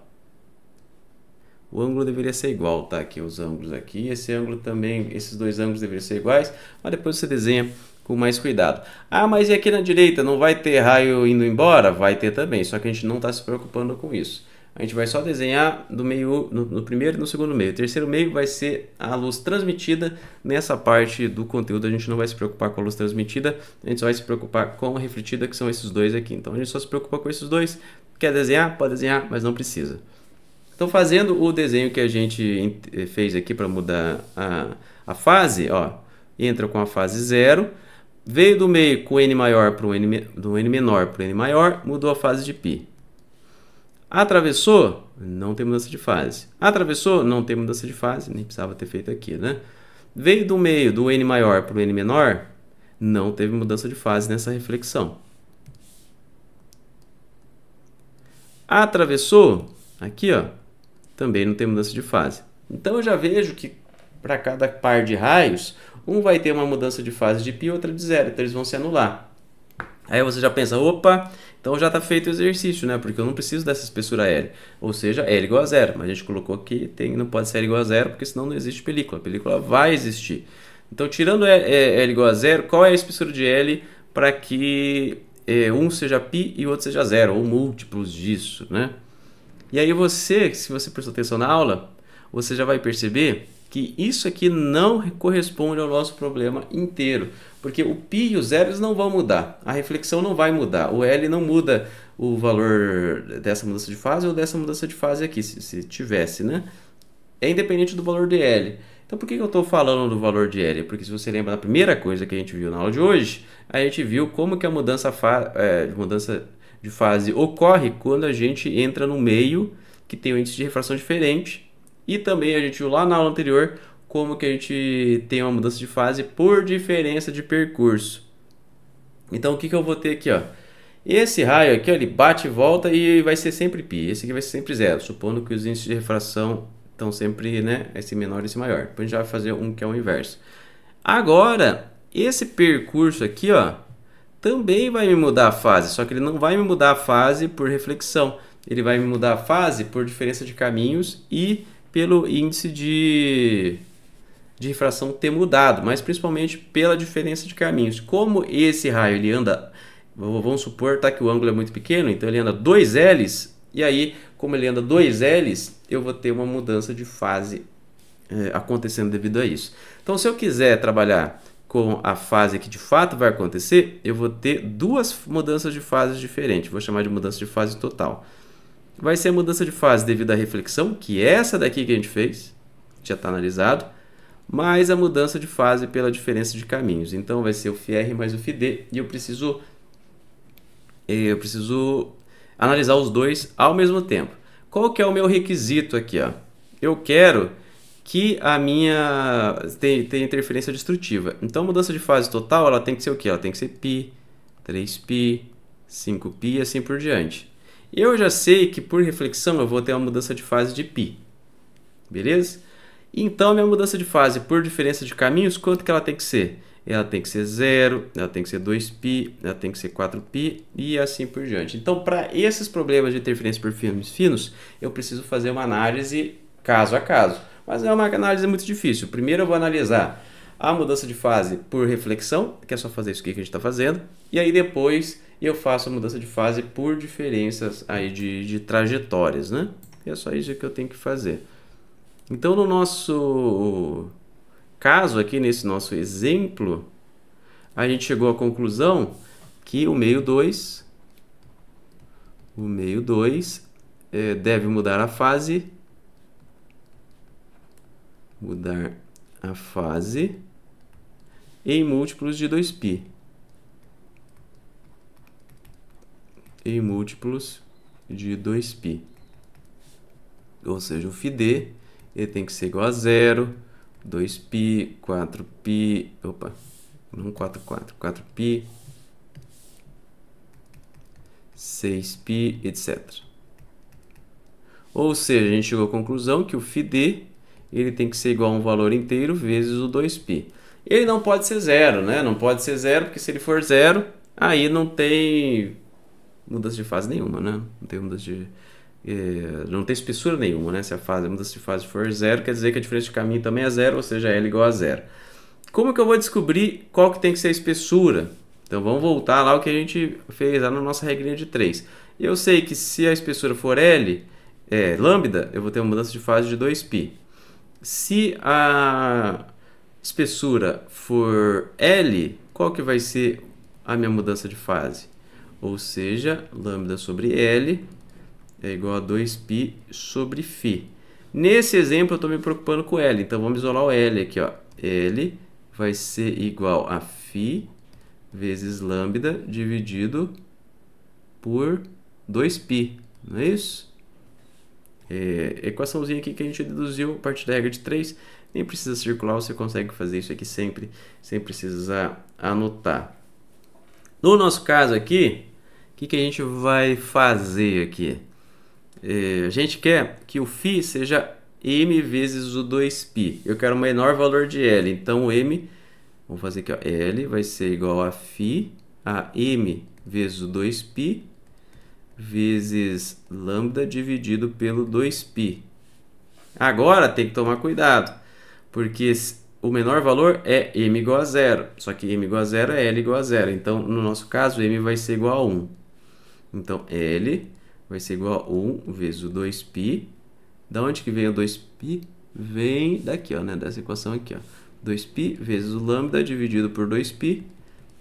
S1: O ângulo deveria ser igual, tá? Aqui os ângulos aqui, esse ângulo também, esses dois ângulos deveriam ser iguais, mas depois você desenha com mais cuidado. Ah, mas e aqui na direita, não vai ter raio indo embora? Vai ter também, só que a gente não está se preocupando com isso a gente vai só desenhar do meio, no, no primeiro e no segundo meio. O terceiro meio vai ser a luz transmitida. Nessa parte do conteúdo a gente não vai se preocupar com a luz transmitida, a gente só vai se preocupar com a refletida, que são esses dois aqui. Então a gente só se preocupa com esses dois. Quer desenhar? Pode desenhar, mas não precisa. Então fazendo o desenho que a gente eh, fez aqui para mudar a, a fase, ó, entra com a fase 0, veio do meio com N maior para o N, do N menor para o N maior, mudou a fase de π. Atravessou? Não tem mudança de fase. Atravessou? Não tem mudança de fase, nem precisava ter feito aqui, né? Veio do meio, do N maior para o N menor? Não teve mudança de fase nessa reflexão. Atravessou? Aqui, ó, também não tem mudança de fase. Então eu já vejo que para cada par de raios, um vai ter uma mudança de fase de π e outra de zero, então eles vão se anular. Aí você já pensa, opa, então já está feito o exercício, né? Porque eu não preciso dessa espessura L. Ou seja, L é igual a zero. Mas a gente colocou aqui, tem, não pode ser L igual a zero, porque senão não existe película. A película vai existir. Então, tirando L, é, é, igual a zero, qual é a espessura de L para que é, um seja π e o outro seja zero, ou múltiplos disso, né? E aí você, se você prestou atenção na aula, você já vai perceber que isso aqui não corresponde ao nosso problema inteiro. Porque o pi e o zero eles não vão mudar. A reflexão não vai mudar. O L não muda o valor dessa mudança de fase ou dessa mudança de fase aqui, se, se tivesse, né? É independente do valor de L. Então por que eu estou falando do valor de L? Porque se você lembra da primeira coisa que a gente viu na aula de hoje, a gente viu como que a mudança, é, mudança de fase ocorre quando a gente entra no meio que tem um índice de refração diferente. E também a gente viu lá na aula anterior como que a gente tem uma mudança de fase por diferença de percurso. Então o que, que eu vou ter aqui, ó? Esse raio aqui, ó, ele bate e volta e vai ser sempre π. Esse aqui vai ser sempre zero, supondo que os índices de refração estão sempre, né, esse menor e esse maior. Depois a gente vai fazer um que é o inverso. Agora, esse percurso aqui, ó, também vai me mudar a fase, só que ele não vai me mudar a fase por reflexão. Ele vai me mudar a fase por diferença de caminhos e pelo índice de de refração ter mudado, mas principalmente pela diferença de caminhos. Como esse raio ele anda, vamos supor tá, que o ângulo é muito pequeno, então ele anda 2 L's, e aí, como ele anda 2 L's, eu vou ter uma mudança de fase eh, acontecendo devido a isso. Então, se eu quiser trabalhar com a fase que de fato vai acontecer, eu vou ter duas mudanças de fases diferentes. Vou chamar de mudança de fase total. Vai ser a mudança de fase devido à reflexão, que é essa daqui que a gente fez, já está analisado mais a mudança de fase pela diferença de caminhos. Então vai ser o φr mais o fd e eu preciso eh, eu preciso analisar os dois ao mesmo tempo. Qual que é o meu requisito aqui? Ó? Eu quero que a minha tem, tem interferência destrutiva. Então a mudança de fase total ela tem que ser o que? Ela tem que ser π, 3π, 5π e assim por diante. Eu já sei que por reflexão eu vou ter uma mudança de fase de π. Beleza? Então, minha mudança de fase por diferença de caminhos, quanto que ela tem que ser? Ela tem que ser 0, ela tem que ser 2π, ela tem que ser 4π e assim por diante. Então, para esses problemas de interferência por filmes finos, eu preciso fazer uma análise caso a caso. Mas é uma análise muito difícil. Primeiro eu vou analisar a mudança de fase por reflexão, que é só fazer isso que a gente está fazendo, e aí depois eu faço a mudança de fase por diferenças aí de, de trajetórias, né? E é só isso que eu tenho que fazer. Então, no nosso caso aqui, nesse nosso exemplo, a gente chegou à conclusão que o meio 2 o meio 2 é, deve mudar a fase mudar a fase em múltiplos de 2π em múltiplos de 2π ou seja, o FIDE ele tem que ser igual a 0, 2π, 4π, opa, não 4, 4, 4π, 6π, etc. Ou seja, a gente chegou à conclusão que o φd ele tem que ser igual a um valor inteiro vezes o 2π. Ele não pode ser zero, né? Não pode ser zero, porque se ele for zero, aí não tem mudança de fase nenhuma, né? Não tem mudança de é, não tem espessura nenhuma, né? Se a fase, mudança de fase for zero, quer dizer que a diferença de caminho também é zero, ou seja, L igual a zero. Como que eu vou descobrir qual que tem que ser a espessura? Então vamos voltar lá o que a gente fez lá na nossa regrinha de 3. Eu sei que se a espessura for L, é, lambda, eu vou ter uma mudança de fase de 2π. Se a espessura for L, qual que vai ser a minha mudança de fase? Ou seja, lambda sobre L é igual a 2π sobre φ. Nesse exemplo eu estou me preocupando com L, então vamos isolar o L aqui. Ó. L vai ser igual a φ vezes lambda dividido por 2π, não é isso? É, equaçãozinha aqui que a gente deduziu a partir da regra de 3, nem precisa circular, você consegue fazer isso aqui sempre, sem precisar anotar. No nosso caso aqui, o que, que a gente vai fazer aqui? É, a gente quer que o φ seja m vezes o 2π. Eu quero o menor valor de L, então o m, vamos fazer aqui, ó, L vai ser igual a φ, a m vezes o 2π, vezes lambda dividido pelo 2π. Agora tem que tomar cuidado, porque o menor valor é m igual a zero. Só que m igual a zero é L igual a zero. Então, no nosso caso, m vai ser igual a 1. Então, L vai ser igual a 1 vezes o 2π. Da onde que vem o 2π? Vem daqui, ó, né? dessa equação aqui. Ó. 2π vezes o lambda dividido por 2π.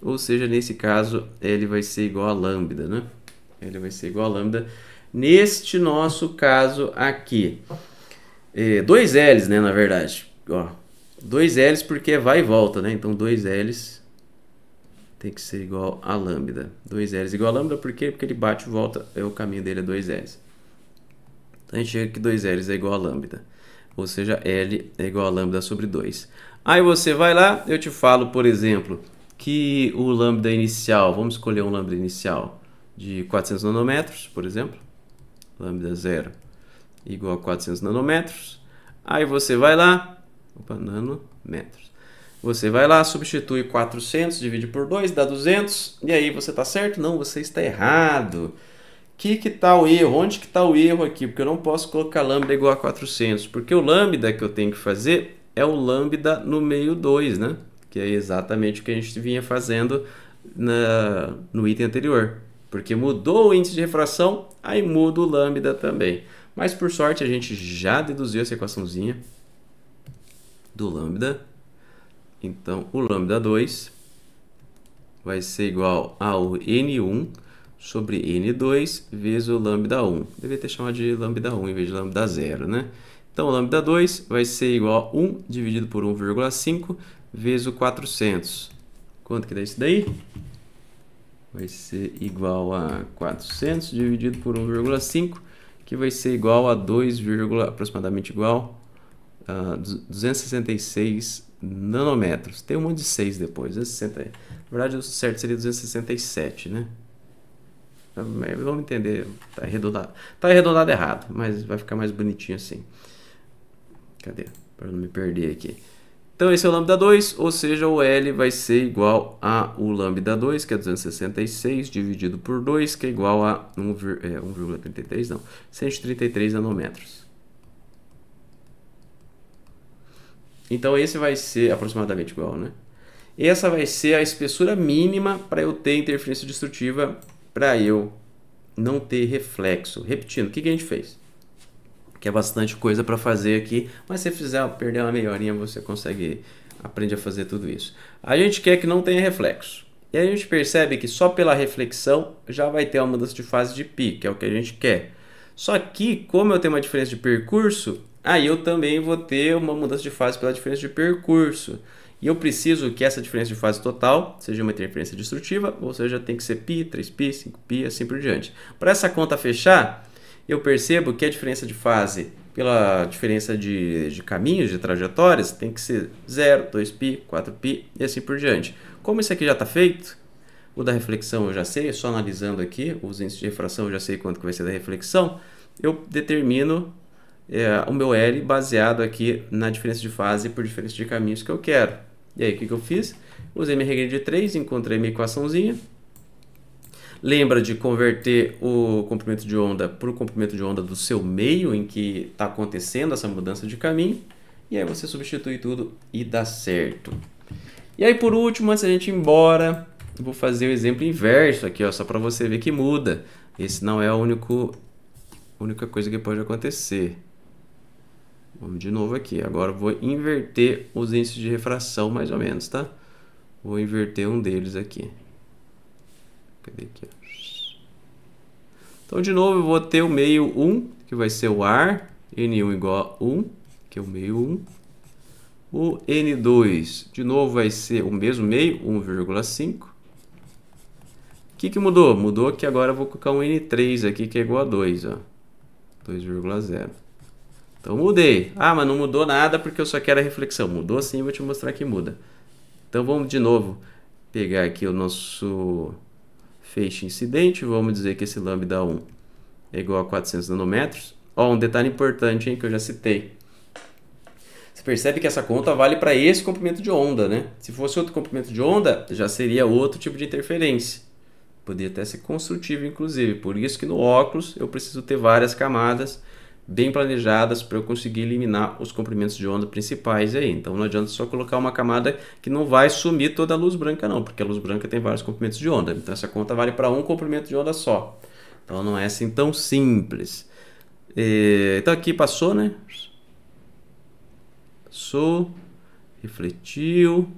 S1: Ou seja, nesse caso, ele vai ser igual a lambda, né? Ele vai ser igual a lambda. Neste nosso caso aqui, é, dois L's, né, na verdade. Ó, dois L's porque é vai e volta, né? Então, 2 L's tem que ser igual a lambda. 2L igual a lambda, por quê? Porque ele bate e volta, é o caminho dele é 2L. Então a gente chega que 2L é igual a lambda. Ou seja, L é igual a lambda sobre 2. Aí você vai lá, eu te falo, por exemplo, que o lambda inicial, vamos escolher um lambda inicial de 400 nanômetros, por exemplo. Lambda 0 igual a 400 nanômetros. Aí você vai lá, opa, nanômetros. Você vai lá, substitui 400, divide por 2, dá 200, e aí você está certo? Não, você está errado. que tá o erro? Onde está o erro aqui? Porque eu não posso colocar lambda igual a 400, porque o lambda que eu tenho que fazer é o lambda no meio 2, né? Que é exatamente o que a gente vinha fazendo na, no item anterior. Porque mudou o índice de refração, aí muda o lambda também. Mas por sorte a gente já deduziu essa equaçãozinha do lambda então, o lambda 2 vai ser igual ao N1 sobre N2 vezes o lambda 1. Devia ter chamado de lambda 1 em vez de lambda 0, né? Então, o lambda 2 vai ser igual a 1 dividido por 1,5 vezes o 400. Quanto que dá isso daí? Vai ser igual a 400 dividido por 1,5, que vai ser igual a 2, aproximadamente igual a 266 nanômetros. Tem um monte de 6 depois, 260. Na verdade, o certo seria 267, né? Vamos entender, tá arredondado. Tá arredondado errado, mas vai ficar mais bonitinho assim. Cadê? Para não me perder aqui. Então esse é o lambda 2, ou seja, o L vai ser igual a o lambda 2, que é 266, dividido por 2, que é igual a 1,33, é, não, 133 nanômetros. Então esse vai ser aproximadamente igual, né? Essa vai ser a espessura mínima para eu ter interferência destrutiva, para eu não ter reflexo. Repetindo, o que, que a gente fez? Que é bastante coisa para fazer aqui, mas se fizer perder uma meia horinha, você consegue aprender a fazer tudo isso. A gente quer que não tenha reflexo. E a gente percebe que só pela reflexão já vai ter uma mudança de fase de pi, que é o que a gente quer. Só que, como eu tenho uma diferença de percurso, aí eu também vou ter uma mudança de fase pela diferença de percurso. E eu preciso que essa diferença de fase total seja uma interferência destrutiva, ou seja, tem que ser π, 3π, 5π, assim por diante. Para essa conta fechar, eu percebo que a diferença de fase pela diferença de, de caminhos, de trajetórias, tem que ser 0, 2π, 4π e assim por diante. Como isso aqui já está feito, o da reflexão eu já sei, só analisando aqui os índices de refração eu já sei quanto que vai ser da reflexão, eu determino é, o meu L baseado aqui na diferença de fase por diferença de caminhos que eu quero. E aí, o que, que eu fiz? Usei minha regra de 3, encontrei minha equaçãozinha. Lembra de converter o comprimento de onda para o comprimento de onda do seu meio em que está acontecendo essa mudança de caminho. E aí você substitui tudo e dá certo. E aí, por último, antes da gente ir embora, vou fazer o exemplo inverso aqui, ó, só para você ver que muda. Esse não é a única coisa que pode acontecer. Vamos de novo aqui. Agora vou inverter os índices de refração mais ou menos, tá? Vou inverter um deles aqui. Cadê aqui? Então, de novo, eu vou ter o meio 1, que vai ser o ar. N1 igual a 1, que é o meio 1. O N2, de novo, vai ser o mesmo meio, 1,5. O que, que mudou? Mudou que agora eu vou colocar um N3 aqui, que é igual a 2, ó. 2,0. Então mudei. Ah, mas não mudou nada porque eu só quero a reflexão. Mudou sim, vou te mostrar que muda. Então vamos de novo pegar aqui o nosso feixe incidente. Vamos dizer que esse lambda 1 é igual a 400 nanômetros. Ó, um detalhe importante hein, que eu já citei. Você percebe que essa conta vale para esse comprimento de onda, né? Se fosse outro comprimento de onda, já seria outro tipo de interferência. Poderia até ser construtivo, inclusive. Por isso que no óculos eu preciso ter várias camadas bem planejadas para eu conseguir eliminar os comprimentos de onda principais aí. Então não adianta só colocar uma camada que não vai sumir toda a luz branca não, porque a luz branca tem vários comprimentos de onda. Então essa conta vale para um comprimento de onda só. Então não é assim tão simples. E... É, então aqui passou, né? Passou, refletiu,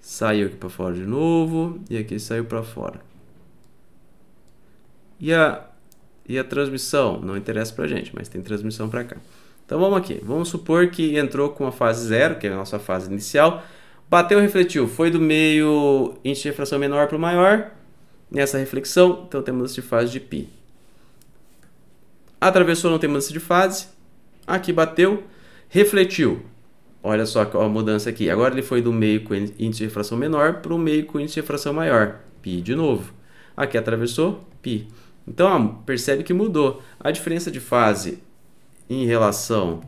S1: saiu aqui para fora de novo e aqui saiu para fora. E a e a transmissão? Não interessa para gente, mas tem transmissão para cá. Então vamos aqui. Vamos supor que entrou com a fase zero, que é a nossa fase inicial. Bateu, refletiu. Foi do meio índice de refração menor para o maior. Nessa reflexão, então temos de fase de π. Atravessou, não tem mudança de fase. Aqui bateu, refletiu. Olha só a mudança aqui. Agora ele foi do meio com índice de refração menor para o meio com índice de refração maior. Π de novo. Aqui atravessou, π. Então, percebe que mudou. A diferença de fase em relação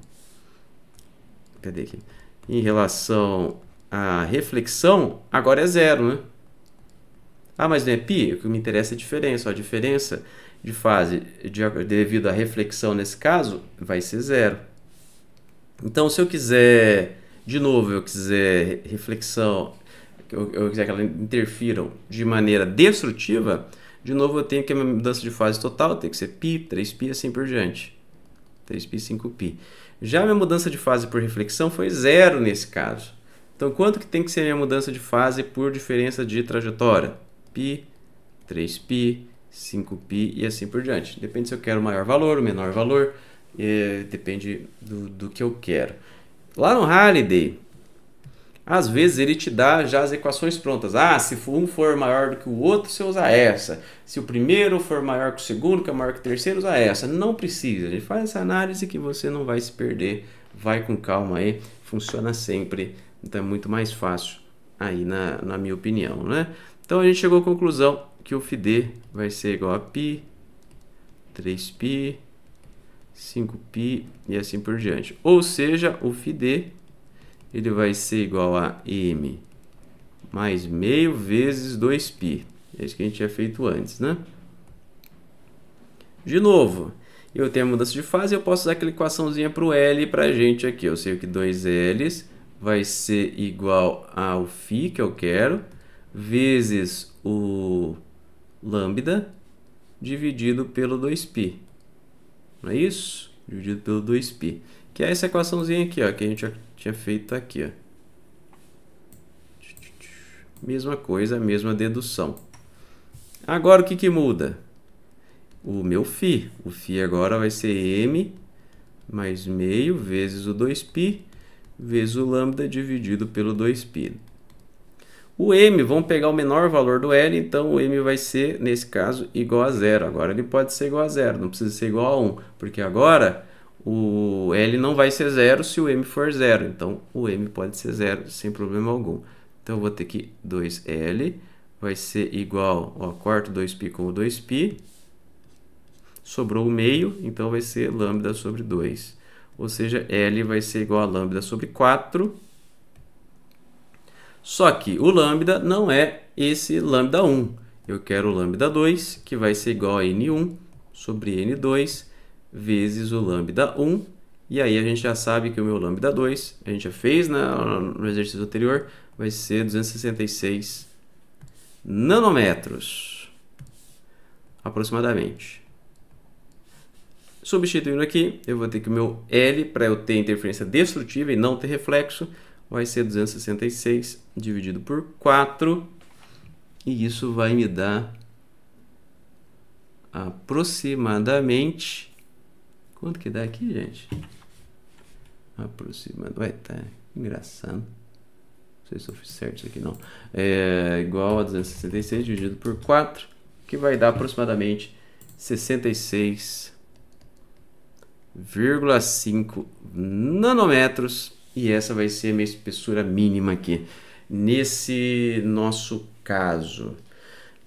S1: cadê aqui? Em relação à reflexão, agora é zero, né? Ah, mas não é pi? O que me interessa é a diferença. A diferença de fase de, devido à reflexão nesse caso vai ser zero. Então, se eu quiser, de novo, eu quiser reflexão, eu, eu quiser que elas interfiram de maneira destrutiva, de novo, eu tenho que a minha mudança de fase total tem que ser π, 3π assim por diante. 3π, 5π. Já a minha mudança de fase por reflexão foi zero nesse caso. Então, quanto que tem que ser a minha mudança de fase por diferença de trajetória? π, 3π, 5π e assim por diante. Depende se eu quero o maior valor, o menor valor, eh, depende do, do que eu quero. Lá no Halliday, às vezes ele te dá já as equações prontas. Ah, se um for maior do que o outro, você usa essa. Se o primeiro for maior que o segundo, que é maior que o terceiro, usa essa. Não precisa. Ele faz essa análise que você não vai se perder. Vai com calma aí. Funciona sempre. Então é muito mais fácil aí, na, na minha opinião, né? Então a gente chegou à conclusão que o fd vai ser igual a π, 3π, 5π e assim por diante. Ou seja, o fd ele vai ser igual a m mais meio vezes 2π. É isso que a gente tinha feito antes, né? De novo, eu tenho a mudança de fase, eu posso usar aquela equaçãozinha para o L para a gente aqui. Eu sei que 2 L vai ser igual ao φ que eu quero, vezes o lambda, dividido pelo 2π. Não é isso? Dividido pelo 2π. Que é essa equaçãozinha aqui, ó, que a gente que é feito aqui. Ó. Mesma coisa, mesma dedução. Agora o que, que muda? O meu φ. O φ agora vai ser m mais meio vezes o 2π vezes o lambda dividido pelo 2π. O m, vamos pegar o menor valor do L, então o m vai ser, nesse caso, igual a zero. Agora ele pode ser igual a zero, não precisa ser igual a 1, porque agora o L não vai ser zero se o M for zero. Então, o M pode ser zero sem problema algum. Então, eu vou ter que 2L vai ser igual, ó, corto 2π com 2π. Sobrou o meio, então vai ser λ sobre 2. Ou seja, L vai ser igual a λ sobre 4. Só que o λ não é esse λ 1. Eu quero λ 2, que vai ser igual a N1 sobre N2 vezes o lambda 1. E aí a gente já sabe que o meu lambda 2, a gente já fez na, né, no exercício anterior, vai ser 266 nanômetros, aproximadamente. Substituindo aqui, eu vou ter que o meu L, para eu ter interferência destrutiva e não ter reflexo, vai ser 266 dividido por 4. E isso vai me dar aproximadamente Quanto que dá aqui, gente? Aproximando. Ué, tá engraçado. Não sei se eu fiz certo isso aqui, não. É igual a 266 dividido por 4, que vai dar aproximadamente 66,5 nanômetros. E essa vai ser a minha espessura mínima aqui, nesse nosso caso.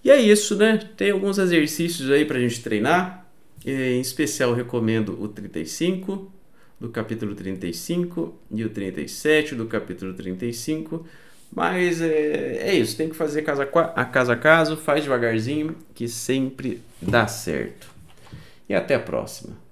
S1: E é isso, né? Tem alguns exercícios aí para a gente treinar. É, em especial, recomendo o 35 do capítulo 35 e o 37 do capítulo 35. Mas é, é isso, tem que fazer casa a casa a caso, faz devagarzinho, que sempre dá certo. E até a próxima.